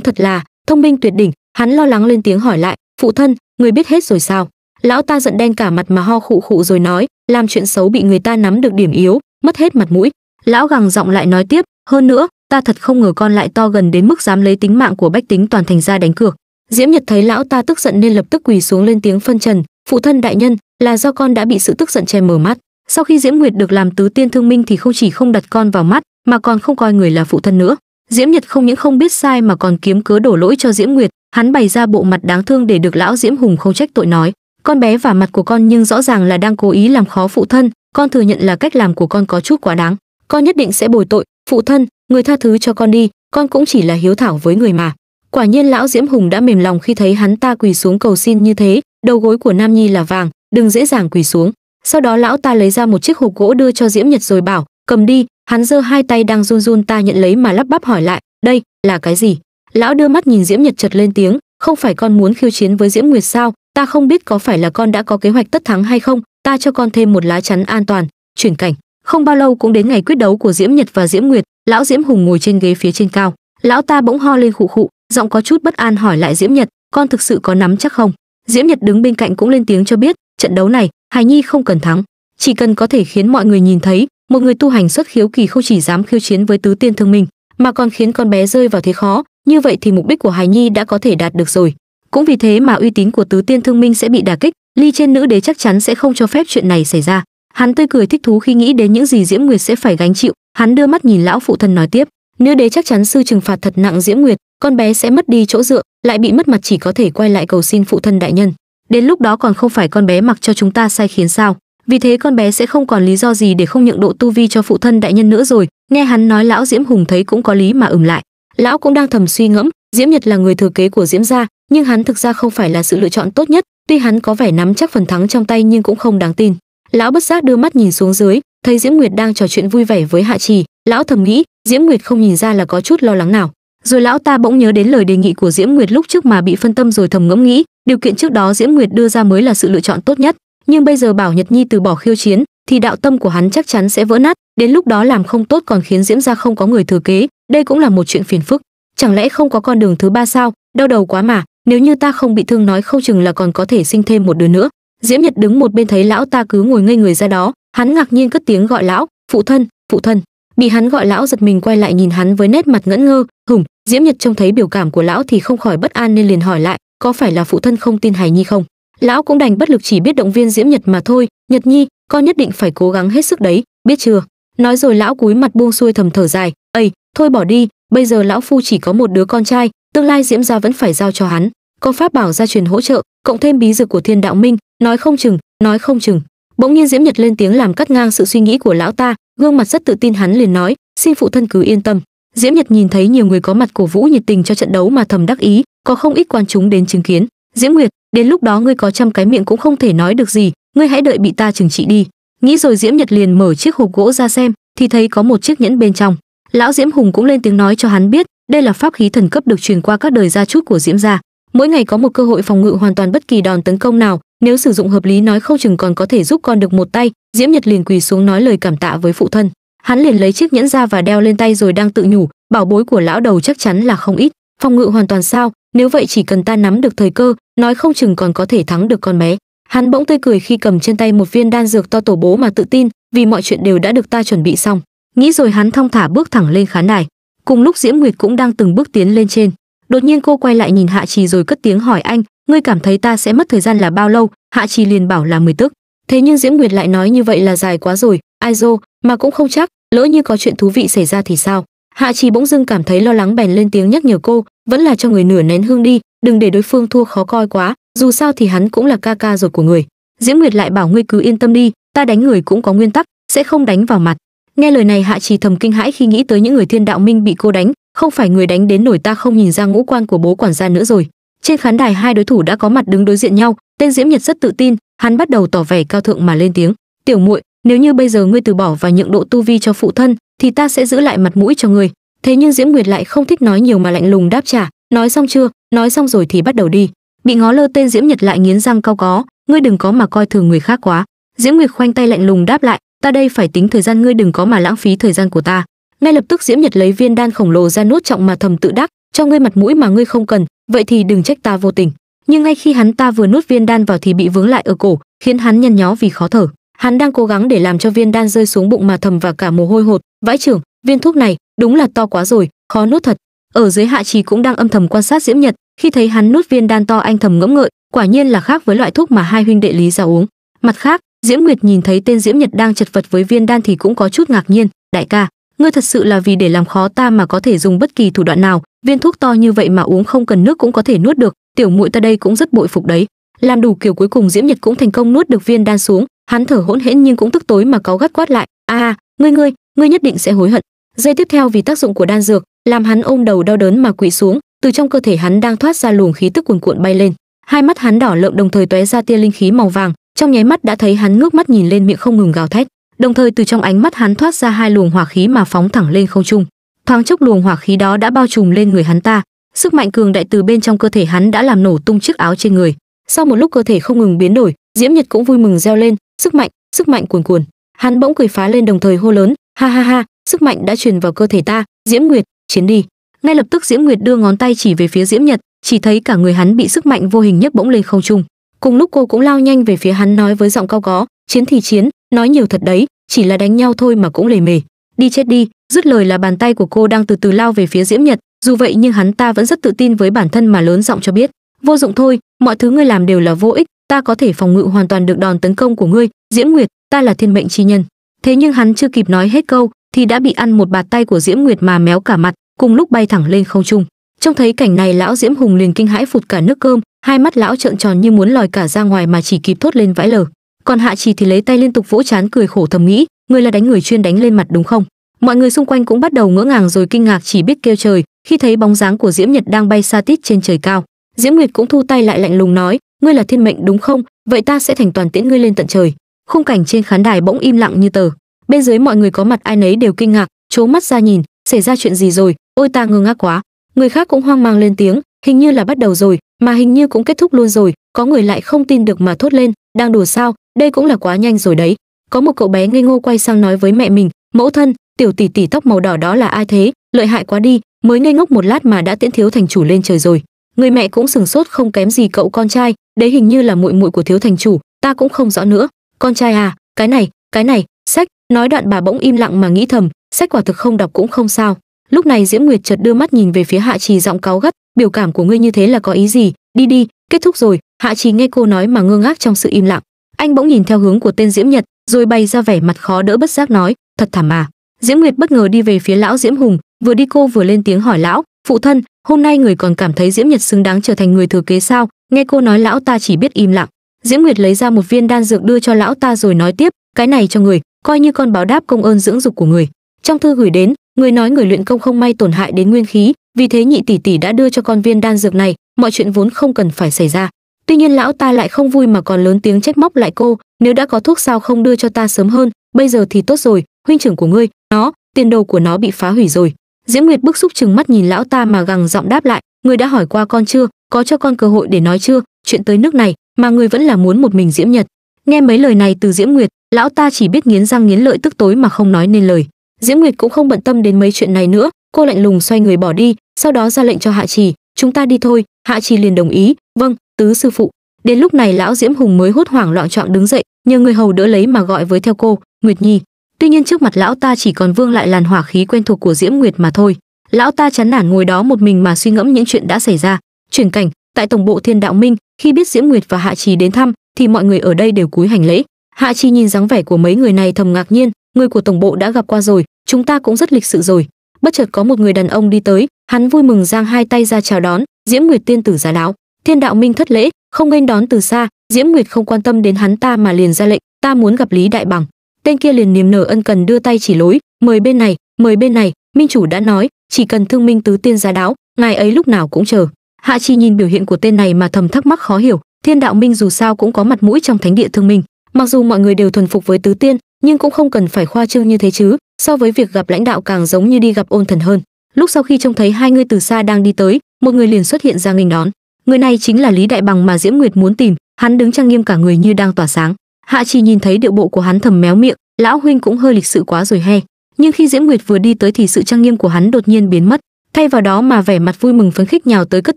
thật là thông minh tuyệt đỉnh hắn lo lắng lên tiếng hỏi lại phụ thân người biết hết rồi sao Lão ta giận đen cả mặt mà ho khụ khụ rồi nói, làm chuyện xấu bị người ta nắm được điểm yếu, mất hết mặt mũi. Lão gằng giọng lại nói tiếp, hơn nữa, ta thật không ngờ con lại to gần đến mức dám lấy tính mạng của bách tính toàn thành ra đánh cược. Diễm Nhật thấy lão ta tức giận nên lập tức quỳ xuống lên tiếng phân trần, phụ thân đại nhân, là do con đã bị sự tức giận che mờ mắt. Sau khi Diễm Nguyệt được làm tứ tiên thương minh thì không chỉ không đặt con vào mắt, mà còn không coi người là phụ thân nữa. Diễm Nhật không những không biết sai mà còn kiếm cớ đổ lỗi cho Diễm Nguyệt, hắn bày ra bộ mặt đáng thương để được lão Diễm Hùng không trách tội nói, con bé vả mặt của con nhưng rõ ràng là đang cố ý làm khó phụ thân con thừa nhận là cách làm của con có chút quá đáng con nhất định sẽ bồi tội phụ thân người tha thứ cho con đi con cũng chỉ là hiếu thảo với người mà quả nhiên lão diễm hùng đã mềm lòng khi thấy hắn ta quỳ xuống cầu xin như thế đầu gối của nam nhi là vàng đừng dễ dàng quỳ xuống sau đó lão ta lấy ra một chiếc hộp gỗ đưa cho diễm nhật rồi bảo cầm đi hắn giơ hai tay đang run run ta nhận lấy mà lắp bắp hỏi lại đây là cái gì lão đưa mắt nhìn diễm nhật chật lên tiếng không phải con muốn khiêu chiến với diễm nguyệt sao ta không biết có phải là con đã có kế hoạch tất thắng hay không ta cho con thêm một lá chắn an toàn chuyển cảnh không bao lâu cũng đến ngày quyết đấu của diễm nhật và diễm nguyệt lão diễm hùng ngồi trên ghế phía trên cao lão ta bỗng ho lên khụ khụ giọng có chút bất an hỏi lại diễm nhật con thực sự có nắm chắc không diễm nhật đứng bên cạnh cũng lên tiếng cho biết trận đấu này hài nhi không cần thắng chỉ cần có thể khiến mọi người nhìn thấy một người tu hành xuất khiếu kỳ không chỉ dám khiêu chiến với tứ tiên thương minh mà còn khiến con bé rơi vào thế khó như vậy thì mục đích của hài nhi đã có thể đạt được rồi cũng vì thế mà uy tín của tứ tiên thương minh sẽ bị đả kích ly trên nữ đế chắc chắn sẽ không cho phép chuyện này xảy ra hắn tươi cười thích thú khi nghĩ đến những gì diễm nguyệt sẽ phải gánh chịu hắn đưa mắt nhìn lão phụ thần nói tiếp nữ đế chắc chắn sư trừng phạt thật nặng diễm nguyệt con bé sẽ mất đi chỗ dựa lại bị mất mặt chỉ có thể quay lại cầu xin phụ thân đại nhân đến lúc đó còn không phải con bé mặc cho chúng ta sai khiến sao vì thế con bé sẽ không còn lý do gì để không nhượng độ tu vi cho phụ thân đại nhân nữa rồi nghe hắn nói lão diễm hùng thấy cũng có lý mà ửng lại lão cũng đang thầm suy ngẫm diễm nhật là người thừa kế của diễm gia nhưng hắn thực ra không phải là sự lựa chọn tốt nhất tuy hắn có vẻ nắm chắc phần thắng trong tay nhưng cũng không đáng tin lão bất giác đưa mắt nhìn xuống dưới thấy diễm nguyệt đang trò chuyện vui vẻ với hạ trì lão thầm nghĩ diễm nguyệt không nhìn ra là có chút lo lắng nào rồi lão ta bỗng nhớ đến lời đề nghị của diễm nguyệt lúc trước mà bị phân tâm rồi thầm ngẫm nghĩ điều kiện trước đó diễm nguyệt đưa ra mới là sự lựa chọn tốt nhất nhưng bây giờ bảo nhật nhi từ bỏ khiêu chiến thì đạo tâm của hắn chắc chắn sẽ vỡ nát đến lúc đó làm không tốt còn khiến diễm gia không có người thừa kế đây cũng là một chuyện phiền phức chẳng lẽ không có con đường thứ ba sao đau đầu quá mà nếu như ta không bị thương nói không chừng là còn có thể sinh thêm một đứa nữa diễm nhật đứng một bên thấy lão ta cứ ngồi ngây người ra đó hắn ngạc nhiên cất tiếng gọi lão phụ thân phụ thân bị hắn gọi lão giật mình quay lại nhìn hắn với nét mặt ngẩn ngơ hùng diễm nhật trông thấy biểu cảm của lão thì không khỏi bất an nên liền hỏi lại có phải là phụ thân không tin hài nhi không lão cũng đành bất lực chỉ biết động viên diễm nhật mà thôi nhật nhi con nhất định phải cố gắng hết sức đấy biết chưa nói rồi lão cúi mặt buông xuôi thầm thở dài ây thôi bỏ đi bây giờ lão phu chỉ có một đứa con trai tương lai diễm gia vẫn phải giao cho hắn có pháp bảo gia truyền hỗ trợ cộng thêm bí dược của thiên đạo minh nói không chừng nói không chừng bỗng nhiên diễm nhật lên tiếng làm cắt ngang sự suy nghĩ của lão ta gương mặt rất tự tin hắn liền nói xin phụ thân cứ yên tâm diễm nhật nhìn thấy nhiều người có mặt cổ vũ nhiệt tình cho trận đấu mà thầm đắc ý có không ít quan chúng đến chứng kiến diễm nguyệt đến lúc đó ngươi có trăm cái miệng cũng không thể nói được gì ngươi hãy đợi bị ta trừng trị đi nghĩ rồi diễm nhật liền mở chiếc hộp gỗ ra xem thì thấy có một chiếc nhẫn bên trong lão diễm hùng cũng lên tiếng nói cho hắn biết đây là pháp khí thần cấp được truyền qua các đời gia chút của diễm gia mỗi ngày có một cơ hội phòng ngự hoàn toàn bất kỳ đòn tấn công nào nếu sử dụng hợp lý nói không chừng còn có thể giúp con được một tay diễm nhật liền quỳ xuống nói lời cảm tạ với phụ thân hắn liền lấy chiếc nhẫn ra và đeo lên tay rồi đang tự nhủ bảo bối của lão đầu chắc chắn là không ít phòng ngự hoàn toàn sao nếu vậy chỉ cần ta nắm được thời cơ nói không chừng còn có thể thắng được con bé hắn bỗng tươi cười khi cầm trên tay một viên đan dược to tổ bố mà tự tin vì mọi chuyện đều đã được ta chuẩn bị xong nghĩ rồi hắn thong thả bước thẳng lên khán đài cùng lúc diễm nguyệt cũng đang từng bước tiến lên trên đột nhiên cô quay lại nhìn hạ trì rồi cất tiếng hỏi anh ngươi cảm thấy ta sẽ mất thời gian là bao lâu hạ trì liền bảo là mười tức thế nhưng diễm nguyệt lại nói như vậy là dài quá rồi ai dô mà cũng không chắc lỡ như có chuyện thú vị xảy ra thì sao hạ trì bỗng dưng cảm thấy lo lắng bèn lên tiếng nhắc nhở cô vẫn là cho người nửa nén hương đi đừng để đối phương thua khó coi quá dù sao thì hắn cũng là ca ca rồi của người diễm nguyệt lại bảo ngươi cứ yên tâm đi ta đánh người cũng có nguyên tắc sẽ không đánh vào mặt nghe lời này hạ trì thầm kinh hãi khi nghĩ tới những người thiên đạo minh bị cô đánh không phải người đánh đến nổi ta không nhìn ra ngũ quan của bố quản gia nữa rồi trên khán đài hai đối thủ đã có mặt đứng đối diện nhau tên diễm nhật rất tự tin hắn bắt đầu tỏ vẻ cao thượng mà lên tiếng tiểu muội nếu như bây giờ ngươi từ bỏ và nhượng độ tu vi cho phụ thân thì ta sẽ giữ lại mặt mũi cho ngươi thế nhưng diễm nguyệt lại không thích nói nhiều mà lạnh lùng đáp trả nói xong chưa nói xong rồi thì bắt đầu đi bị ngó lơ tên diễm nhật lại nghiến răng cao có ngươi đừng có mà coi thường người khác quá diễm nguyệt khoanh tay lạnh lùng đáp lại ta đây phải tính thời gian ngươi đừng có mà lãng phí thời gian của ta ngay lập tức diễm nhật lấy viên đan khổng lồ ra nuốt trọng mà thầm tự đắc cho ngươi mặt mũi mà ngươi không cần vậy thì đừng trách ta vô tình nhưng ngay khi hắn ta vừa nuốt viên đan vào thì bị vướng lại ở cổ khiến hắn nhăn nhó vì khó thở hắn đang cố gắng để làm cho viên đan rơi xuống bụng mà thầm và cả mồ hôi hột vãi trưởng viên thuốc này đúng là to quá rồi khó nuốt thật ở dưới hạ trì cũng đang âm thầm quan sát diễm nhật khi thấy hắn nuốt viên đan to anh thầm ngẫm ngợi quả nhiên là khác với loại thuốc mà hai huynh đệ lý ra uống mặt khác diễm nguyệt nhìn thấy tên diễm nhật đang chật vật với viên đan thì cũng có chút ngạc nhiên đại ca ngươi thật sự là vì để làm khó ta mà có thể dùng bất kỳ thủ đoạn nào viên thuốc to như vậy mà uống không cần nước cũng có thể nuốt được tiểu muội ta đây cũng rất bội phục đấy làm đủ kiểu cuối cùng diễm nhật cũng thành công nuốt được viên đan xuống hắn thở hỗn hển nhưng cũng tức tối mà cáu gắt quát lại a à, ngươi ngươi ngươi nhất định sẽ hối hận giây tiếp theo vì tác dụng của đan dược làm hắn ôm đầu đau đớn mà quỵ xuống từ trong cơ thể hắn đang thoát ra luồng khí tức cuồn cuộn bay lên hai mắt hắn đỏ lợm đồng thời tóe ra tia linh khí màu vàng trong nháy mắt đã thấy hắn ngước mắt nhìn lên miệng không ngừng gào thét đồng thời từ trong ánh mắt hắn thoát ra hai luồng hỏa khí mà phóng thẳng lên không trung thoáng chốc luồng hỏa khí đó đã bao trùm lên người hắn ta sức mạnh cường đại từ bên trong cơ thể hắn đã làm nổ tung chiếc áo trên người sau một lúc cơ thể không ngừng biến đổi diễm nhật cũng vui mừng reo lên sức mạnh sức mạnh cuồn cuồn hắn bỗng cười phá lên đồng thời hô lớn ha ha ha sức mạnh đã truyền vào cơ thể ta diễm nguyệt chiến đi ngay lập tức diễm nguyệt đưa ngón tay chỉ về phía diễm nhật chỉ thấy cả người hắn bị sức mạnh vô hình nhất bỗng lên không trung cùng lúc cô cũng lao nhanh về phía hắn nói với giọng cao có chiến thì chiến nói nhiều thật đấy chỉ là đánh nhau thôi mà cũng lề mề đi chết đi dứt lời là bàn tay của cô đang từ từ lao về phía diễm nhật dù vậy nhưng hắn ta vẫn rất tự tin với bản thân mà lớn giọng cho biết vô dụng thôi mọi thứ ngươi làm đều là vô ích ta có thể phòng ngự hoàn toàn được đòn tấn công của ngươi diễm nguyệt ta là thiên mệnh chi nhân thế nhưng hắn chưa kịp nói hết câu thì đã bị ăn một bạt tay của diễm nguyệt mà méo cả mặt cùng lúc bay thẳng lên không trung trông thấy cảnh này lão diễm hùng liền kinh hãi phụt cả nước cơm hai mắt lão trợn tròn như muốn lòi cả ra ngoài mà chỉ kịp thốt lên vãi lờ còn hạ trì thì lấy tay liên tục vỗ chán cười khổ thầm nghĩ người là đánh người chuyên đánh lên mặt đúng không mọi người xung quanh cũng bắt đầu ngỡ ngàng rồi kinh ngạc chỉ biết kêu trời khi thấy bóng dáng của diễm nhật đang bay xa tít trên trời cao diễm nguyệt cũng thu tay lại lạnh lùng nói ngươi là thiên mệnh đúng không vậy ta sẽ thành toàn tiễn ngươi lên tận trời khung cảnh trên khán đài bỗng im lặng như tờ bên dưới mọi người có mặt ai nấy đều kinh ngạc trố mắt ra nhìn xảy ra chuyện gì rồi ôi ta ngơ ngác quá người khác cũng hoang mang lên tiếng hình như là bắt đầu rồi mà hình như cũng kết thúc luôn rồi có người lại không tin được mà thốt lên đang đùa sao đây cũng là quá nhanh rồi đấy có một cậu bé ngây ngô quay sang nói với mẹ mình mẫu thân tiểu tỷ tỷ tóc màu đỏ đó là ai thế lợi hại quá đi mới ngây ngốc một lát mà đã tiễn thiếu thành chủ lên trời rồi người mẹ cũng sừng sốt không kém gì cậu con trai đấy hình như là muội muội của thiếu thành chủ ta cũng không rõ nữa con trai à cái này cái này sách nói đoạn bà bỗng im lặng mà nghĩ thầm sách quả thực không đọc cũng không sao lúc này diễm nguyệt chợt đưa mắt nhìn về phía hạ trì giọng cáu gắt biểu cảm của ngươi như thế là có ý gì đi đi kết thúc rồi hạ trì nghe cô nói mà ngơ ngác trong sự im lặng anh bỗng nhìn theo hướng của tên diễm nhật rồi bay ra vẻ mặt khó đỡ bất giác nói thật thảm à diễm nguyệt bất ngờ đi về phía lão diễm hùng vừa đi cô vừa lên tiếng hỏi lão phụ thân hôm nay người còn cảm thấy diễm nhật xứng đáng trở thành người thừa kế sao nghe cô nói lão ta chỉ biết im lặng diễm nguyệt lấy ra một viên đan dược đưa cho lão ta rồi nói tiếp cái này cho người coi như con báo đáp công ơn dưỡng dục của người trong thư gửi đến người nói người luyện công không may tổn hại đến nguyên khí vì thế nhị tỷ tỷ đã đưa cho con viên đan dược này mọi chuyện vốn không cần phải xảy ra tuy nhiên lão ta lại không vui mà còn lớn tiếng trách móc lại cô nếu đã có thuốc sao không đưa cho ta sớm hơn bây giờ thì tốt rồi huynh trưởng của ngươi nó tiền đồ của nó bị phá hủy rồi diễm nguyệt bức xúc chừng mắt nhìn lão ta mà gằng giọng đáp lại ngươi đã hỏi qua con chưa có cho con cơ hội để nói chưa chuyện tới nước này mà ngươi vẫn là muốn một mình diễm nhật nghe mấy lời này từ diễm nguyệt lão ta chỉ biết nghiến răng nghiến lợi tức tối mà không nói nên lời diễm nguyệt cũng không bận tâm đến mấy chuyện này nữa cô lạnh lùng xoay người bỏ đi sau đó ra lệnh cho hạ trì chúng ta đi thôi hạ trì liền đồng ý vâng tứ sư phụ đến lúc này lão diễm hùng mới hốt hoảng loạn trọn đứng dậy nhờ người hầu đỡ lấy mà gọi với theo cô nguyệt nhi tuy nhiên trước mặt lão ta chỉ còn vương lại làn hỏa khí quen thuộc của diễm nguyệt mà thôi lão ta chán nản ngồi đó một mình mà suy ngẫm những chuyện đã xảy ra chuyển cảnh tại tổng bộ thiên đạo minh khi biết diễm nguyệt và hạ trì đến thăm thì mọi người ở đây đều cúi hành lễ hạ trì nhìn dáng vẻ của mấy người này thầm ngạc nhiên người của tổng bộ đã gặp qua rồi chúng ta cũng rất lịch sự rồi bất chợt có một người đàn ông đi tới hắn vui mừng giang hai tay ra chào đón diễm nguyệt tiên tử giá đáo thiên đạo minh thất lễ không nghênh đón từ xa diễm nguyệt không quan tâm đến hắn ta mà liền ra lệnh ta muốn gặp lý đại bằng tên kia liền niềm nở ân cần đưa tay chỉ lối mời bên này mời bên này minh chủ đã nói chỉ cần thương minh tứ tiên giá đáo ngài ấy lúc nào cũng chờ hạ chi nhìn biểu hiện của tên này mà thầm thắc mắc khó hiểu thiên đạo minh dù sao cũng có mặt mũi trong thánh địa thương minh mặc dù mọi người đều thuần phục với tứ tiên nhưng cũng không cần phải khoa trương như thế chứ so với việc gặp lãnh đạo càng giống như đi gặp ôn thần hơn lúc sau khi trông thấy hai người từ xa đang đi tới một người liền xuất hiện ra nghênh đón người này chính là lý đại bằng mà diễm nguyệt muốn tìm hắn đứng trang nghiêm cả người như đang tỏa sáng hạ chỉ nhìn thấy điệu bộ của hắn thầm méo miệng lão huynh cũng hơi lịch sự quá rồi he nhưng khi diễm nguyệt vừa đi tới thì sự trang nghiêm của hắn đột nhiên biến mất thay vào đó mà vẻ mặt vui mừng phấn khích nhào tới cất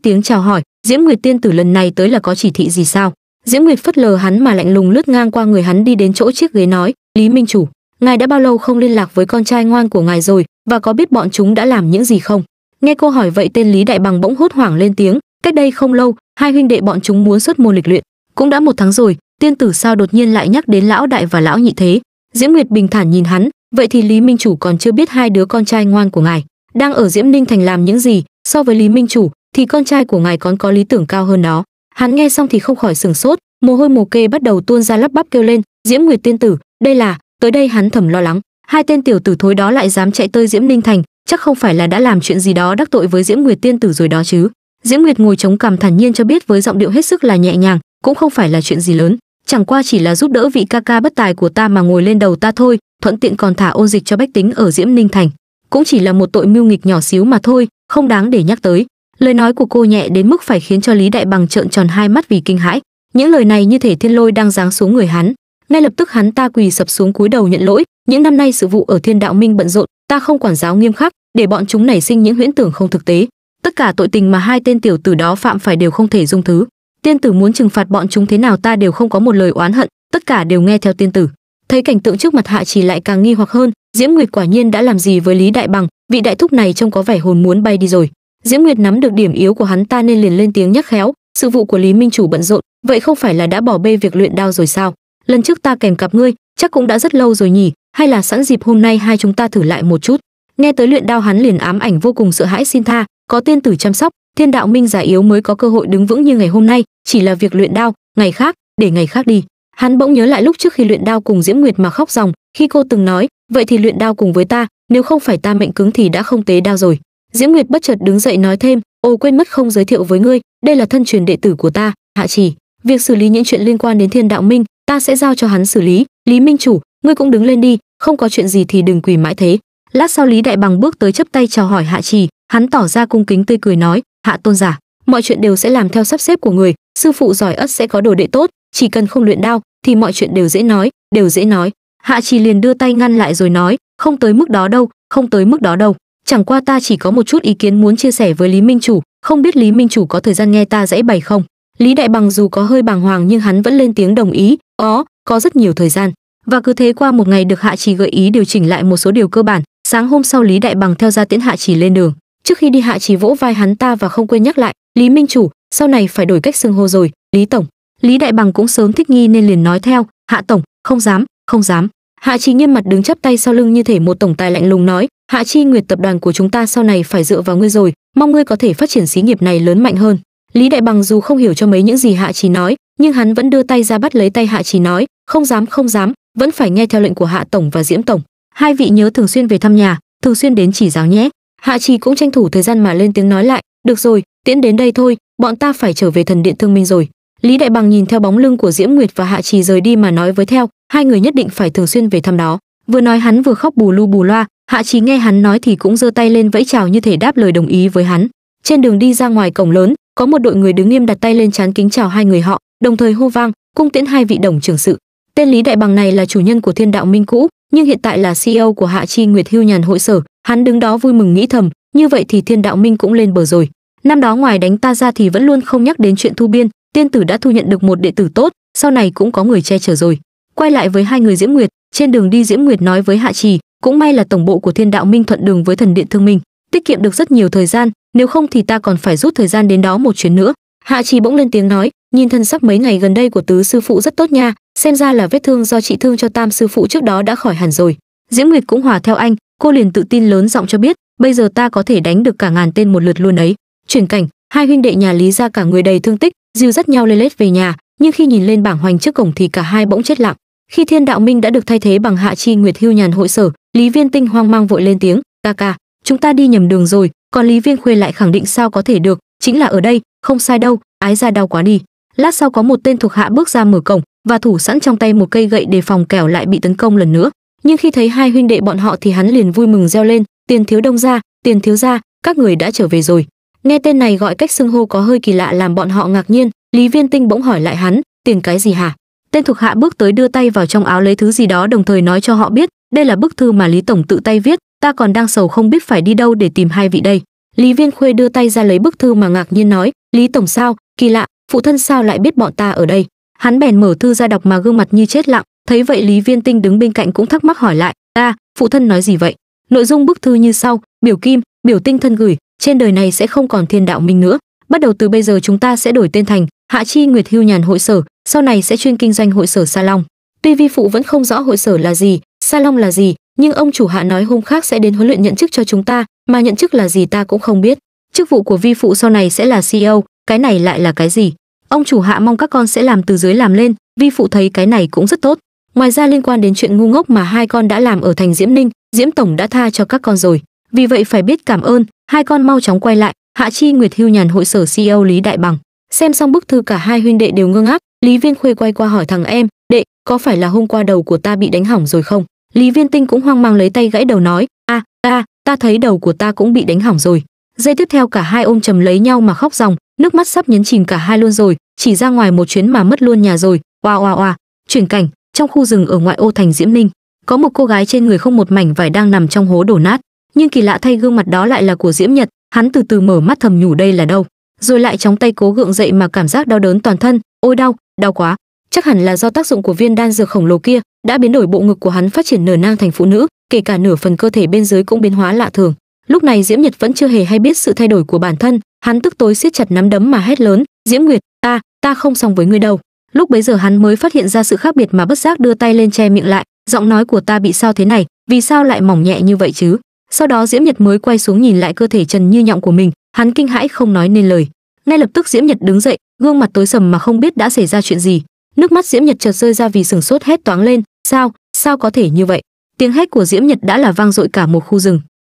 tiếng chào hỏi diễm nguyệt tiên tử lần này tới là có chỉ thị gì sao diễm nguyệt phất lờ hắn mà lạnh lùng lướt ngang qua người hắn đi đến chỗ chiếc ghế nói lý minh chủ ngài đã bao lâu không liên lạc với con trai ngoan của ngài rồi và có biết bọn chúng đã làm những gì không nghe cô hỏi vậy tên lý đại bằng bỗng hốt hoảng lên tiếng cách đây không lâu hai huynh đệ bọn chúng muốn xuất môn lịch luyện cũng đã một tháng rồi tiên tử sao đột nhiên lại nhắc đến lão đại và lão nhị thế diễm nguyệt bình thản nhìn hắn vậy thì lý minh chủ còn chưa biết hai đứa con trai ngoan của ngài đang ở diễm ninh thành làm những gì so với lý minh chủ thì con trai của ngài còn có lý tưởng cao hơn đó hắn nghe xong thì không khỏi sửng sốt mồ hôi mồ kê bắt đầu tuôn ra lắp bắp kêu lên diễm nguyệt tiên tử đây là tới đây hắn thầm lo lắng hai tên tiểu tử thối đó lại dám chạy tới diễm ninh thành chắc không phải là đã làm chuyện gì đó đắc tội với diễm nguyệt tiên tử rồi đó chứ diễm nguyệt ngồi chống cằm thản nhiên cho biết với giọng điệu hết sức là nhẹ nhàng cũng không phải là chuyện gì lớn chẳng qua chỉ là giúp đỡ vị ca ca bất tài của ta mà ngồi lên đầu ta thôi thuận tiện còn thả ôn dịch cho bách tính ở diễm ninh thành cũng chỉ là một tội mưu nghịch nhỏ xíu mà thôi không đáng để nhắc tới lời nói của cô nhẹ đến mức phải khiến cho lý đại bằng trợn tròn hai mắt vì kinh hãi những lời này như thể thiên lôi đang giáng xuống người hắn ngay lập tức hắn ta quỳ sập xuống cúi đầu nhận lỗi những năm nay sự vụ ở thiên đạo minh bận rộn ta không quản giáo nghiêm khắc để bọn chúng nảy sinh những huyễn tưởng không thực tế tất cả tội tình mà hai tên tiểu tử đó phạm phải đều không thể dung thứ tiên tử muốn trừng phạt bọn chúng thế nào ta đều không có một lời oán hận tất cả đều nghe theo tiên tử thấy cảnh tượng trước mặt hạ chỉ lại càng nghi hoặc hơn diễm nguyệt quả nhiên đã làm gì với lý đại bằng vị đại thúc này trông có vẻ hồn muốn bay đi rồi diễm nguyệt nắm được điểm yếu của hắn ta nên liền lên tiếng nhắc khéo sự vụ của lý minh chủ bận rộn vậy không phải là đã bỏ bê việc luyện đao rồi sao lần trước ta kèm cặp ngươi chắc cũng đã rất lâu rồi nhỉ hay là sẵn dịp hôm nay hai chúng ta thử lại một chút nghe tới luyện đao hắn liền ám ảnh vô cùng sợ hãi xin tha có tiên tử chăm sóc thiên đạo minh giả yếu mới có cơ hội đứng vững như ngày hôm nay chỉ là việc luyện đao ngày khác để ngày khác đi hắn bỗng nhớ lại lúc trước khi luyện đao cùng diễm nguyệt mà khóc ròng khi cô từng nói vậy thì luyện đao cùng với ta nếu không phải ta mệnh cứng thì đã không tế đao rồi diễm nguyệt bất chợt đứng dậy nói thêm ô quên mất không giới thiệu với ngươi đây là thân truyền đệ tử của ta hạ chỉ việc xử lý những chuyện liên quan đến thiên đạo minh ta sẽ giao cho hắn xử lý lý minh chủ ngươi cũng đứng lên đi không có chuyện gì thì đừng quỳ mãi thế lát sau lý đại bằng bước tới chấp tay chào hỏi hạ trì hắn tỏ ra cung kính tươi cười nói hạ tôn giả mọi chuyện đều sẽ làm theo sắp xếp của người sư phụ giỏi ất sẽ có đồ đệ tốt chỉ cần không luyện đao thì mọi chuyện đều dễ nói đều dễ nói hạ trì liền đưa tay ngăn lại rồi nói không tới mức đó đâu không tới mức đó đâu chẳng qua ta chỉ có một chút ý kiến muốn chia sẻ với lý minh chủ không biết lý minh chủ có thời gian nghe ta dãy bày không lý đại bằng dù có hơi bàng hoàng nhưng hắn vẫn lên tiếng đồng ý có, ờ, có rất nhiều thời gian. Và cứ thế qua một ngày được Hạ Chỉ gợi ý điều chỉnh lại một số điều cơ bản, sáng hôm sau Lý Đại Bằng theo ra tiễn Hạ Chỉ lên đường. Trước khi đi Hạ Chỉ vỗ vai hắn ta và không quên nhắc lại, "Lý Minh chủ, sau này phải đổi cách xưng hô rồi, Lý tổng." Lý Đại Bằng cũng sớm thích nghi nên liền nói theo, "Hạ tổng, không dám, không dám." Hạ Chỉ nghiêm mặt đứng chắp tay sau lưng như thể một tổng tài lạnh lùng nói, "Hạ Chi Nguyệt tập đoàn của chúng ta sau này phải dựa vào ngươi rồi, mong ngươi có thể phát triển xí nghiệp này lớn mạnh hơn." Lý Đại Bằng dù không hiểu cho mấy những gì Hạ Chỉ nói, nhưng hắn vẫn đưa tay ra bắt lấy tay hạ chỉ nói không dám không dám vẫn phải nghe theo lệnh của hạ tổng và diễm tổng hai vị nhớ thường xuyên về thăm nhà thường xuyên đến chỉ giáo nhé hạ trì cũng tranh thủ thời gian mà lên tiếng nói lại được rồi tiễn đến đây thôi bọn ta phải trở về thần điện thương minh rồi lý đại bằng nhìn theo bóng lưng của diễm nguyệt và hạ trì rời đi mà nói với theo hai người nhất định phải thường xuyên về thăm đó vừa nói hắn vừa khóc bù lu bù loa hạ trì nghe hắn nói thì cũng giơ tay lên vẫy chào như thể đáp lời đồng ý với hắn trên đường đi ra ngoài cổng lớn có một đội người đứng nghiêm đặt tay lên trán kính chào hai người họ đồng thời hô vang cung tiễn hai vị đồng trưởng sự tên lý đại bằng này là chủ nhân của thiên đạo minh cũ nhưng hiện tại là ceo của hạ chi nguyệt hưu nhàn hội sở hắn đứng đó vui mừng nghĩ thầm như vậy thì thiên đạo minh cũng lên bờ rồi năm đó ngoài đánh ta ra thì vẫn luôn không nhắc đến chuyện thu biên tiên tử đã thu nhận được một đệ tử tốt sau này cũng có người che chở rồi quay lại với hai người diễm nguyệt trên đường đi diễm nguyệt nói với hạ trì cũng may là tổng bộ của thiên đạo minh thuận đường với thần điện thương minh tiết kiệm được rất nhiều thời gian nếu không thì ta còn phải rút thời gian đến đó một chuyến nữa hạ trì bỗng lên tiếng nói nhìn thân sắc mấy ngày gần đây của tứ sư phụ rất tốt nha xem ra là vết thương do chị thương cho tam sư phụ trước đó đã khỏi hẳn rồi diễm nguyệt cũng hòa theo anh cô liền tự tin lớn giọng cho biết bây giờ ta có thể đánh được cả ngàn tên một lượt luôn ấy chuyển cảnh hai huynh đệ nhà lý ra cả người đầy thương tích dìu dắt nhau lê lết về nhà nhưng khi nhìn lên bảng hoành trước cổng thì cả hai bỗng chết lặng khi thiên đạo minh đã được thay thế bằng hạ chi nguyệt hưu nhàn hội sở lý viên tinh hoang mang vội lên tiếng ca ca chúng ta đi nhầm đường rồi còn lý viên khuê lại khẳng định sao có thể được chính là ở đây không sai đâu ái ra đau quá đi lát sau có một tên thuộc hạ bước ra mở cổng và thủ sẵn trong tay một cây gậy để phòng kẻo lại bị tấn công lần nữa nhưng khi thấy hai huynh đệ bọn họ thì hắn liền vui mừng reo lên tiền thiếu đông ra tiền thiếu ra các người đã trở về rồi nghe tên này gọi cách xưng hô có hơi kỳ lạ làm bọn họ ngạc nhiên lý viên tinh bỗng hỏi lại hắn tiền cái gì hả tên thuộc hạ bước tới đưa tay vào trong áo lấy thứ gì đó đồng thời nói cho họ biết đây là bức thư mà lý tổng tự tay viết ta còn đang sầu không biết phải đi đâu để tìm hai vị đây lý viên khuê đưa tay ra lấy bức thư mà ngạc nhiên nói lý tổng sao kỳ lạ phụ thân sao lại biết bọn ta ở đây hắn bèn mở thư ra đọc mà gương mặt như chết lặng thấy vậy lý viên tinh đứng bên cạnh cũng thắc mắc hỏi lại ta phụ thân nói gì vậy nội dung bức thư như sau biểu kim biểu tinh thân gửi trên đời này sẽ không còn thiên đạo minh nữa bắt đầu từ bây giờ chúng ta sẽ đổi tên thành hạ chi nguyệt hưu nhàn hội sở sau này sẽ chuyên kinh doanh hội sở sa long tuy vi phụ vẫn không rõ hội sở là gì sa long là gì nhưng ông chủ hạ nói hôm khác sẽ đến huấn luyện nhận chức cho chúng ta mà nhận chức là gì ta cũng không biết chức vụ của vi phụ sau này sẽ là ceo cái này lại là cái gì ông chủ hạ mong các con sẽ làm từ dưới làm lên vi phụ thấy cái này cũng rất tốt ngoài ra liên quan đến chuyện ngu ngốc mà hai con đã làm ở thành diễm ninh diễm tổng đã tha cho các con rồi vì vậy phải biết cảm ơn hai con mau chóng quay lại hạ chi nguyệt hưu nhàn hội sở ceo lý đại bằng xem xong bức thư cả hai huynh đệ đều ngưng ác lý viên khuê quay qua hỏi thằng em đệ có phải là hôm qua đầu của ta bị đánh hỏng rồi không lý viên tinh cũng hoang mang lấy tay gãy đầu nói a ta ta thấy đầu của ta cũng bị đánh hỏng rồi giây tiếp theo cả hai ôm chầm lấy nhau mà khóc ròng nước mắt sắp nhấn chìm cả hai luôn rồi chỉ ra ngoài một chuyến mà mất luôn nhà rồi oa oa oa chuyển cảnh trong khu rừng ở ngoại ô thành diễm ninh có một cô gái trên người không một mảnh vải đang nằm trong hố đổ nát nhưng kỳ lạ thay gương mặt đó lại là của diễm nhật hắn từ từ mở mắt thầm nhủ đây là đâu rồi lại chóng tay cố gượng dậy mà cảm giác đau đớn toàn thân ôi đau đau quá chắc hẳn là do tác dụng của viên đan dược khổng lồ kia đã biến đổi bộ ngực của hắn phát triển nở nang thành phụ nữ kể cả nửa phần cơ thể bên dưới cũng biến hóa lạ thường lúc này diễm nhật vẫn chưa hề hay biết sự thay đổi của bản thân hắn tức tối siết chặt nắm đấm mà hét lớn diễm nguyệt ta ta không xong với ngươi đâu lúc bấy giờ hắn mới phát hiện ra sự khác biệt mà bất giác đưa tay lên che miệng lại giọng nói của ta bị sao thế này vì sao lại mỏng nhẹ như vậy chứ sau đó diễm nhật mới quay xuống nhìn lại cơ thể trần như nhọng của mình hắn kinh hãi không nói nên lời ngay lập tức diễm nhật đứng dậy gương mặt tối sầm mà không biết đã xảy ra chuyện gì nước mắt diễm nhật chợt rơi ra vì sừng sốt hét toáng lên sao sao có thể như vậy tiếng hét của diễm nhật đã là vang dội cả một khu rừng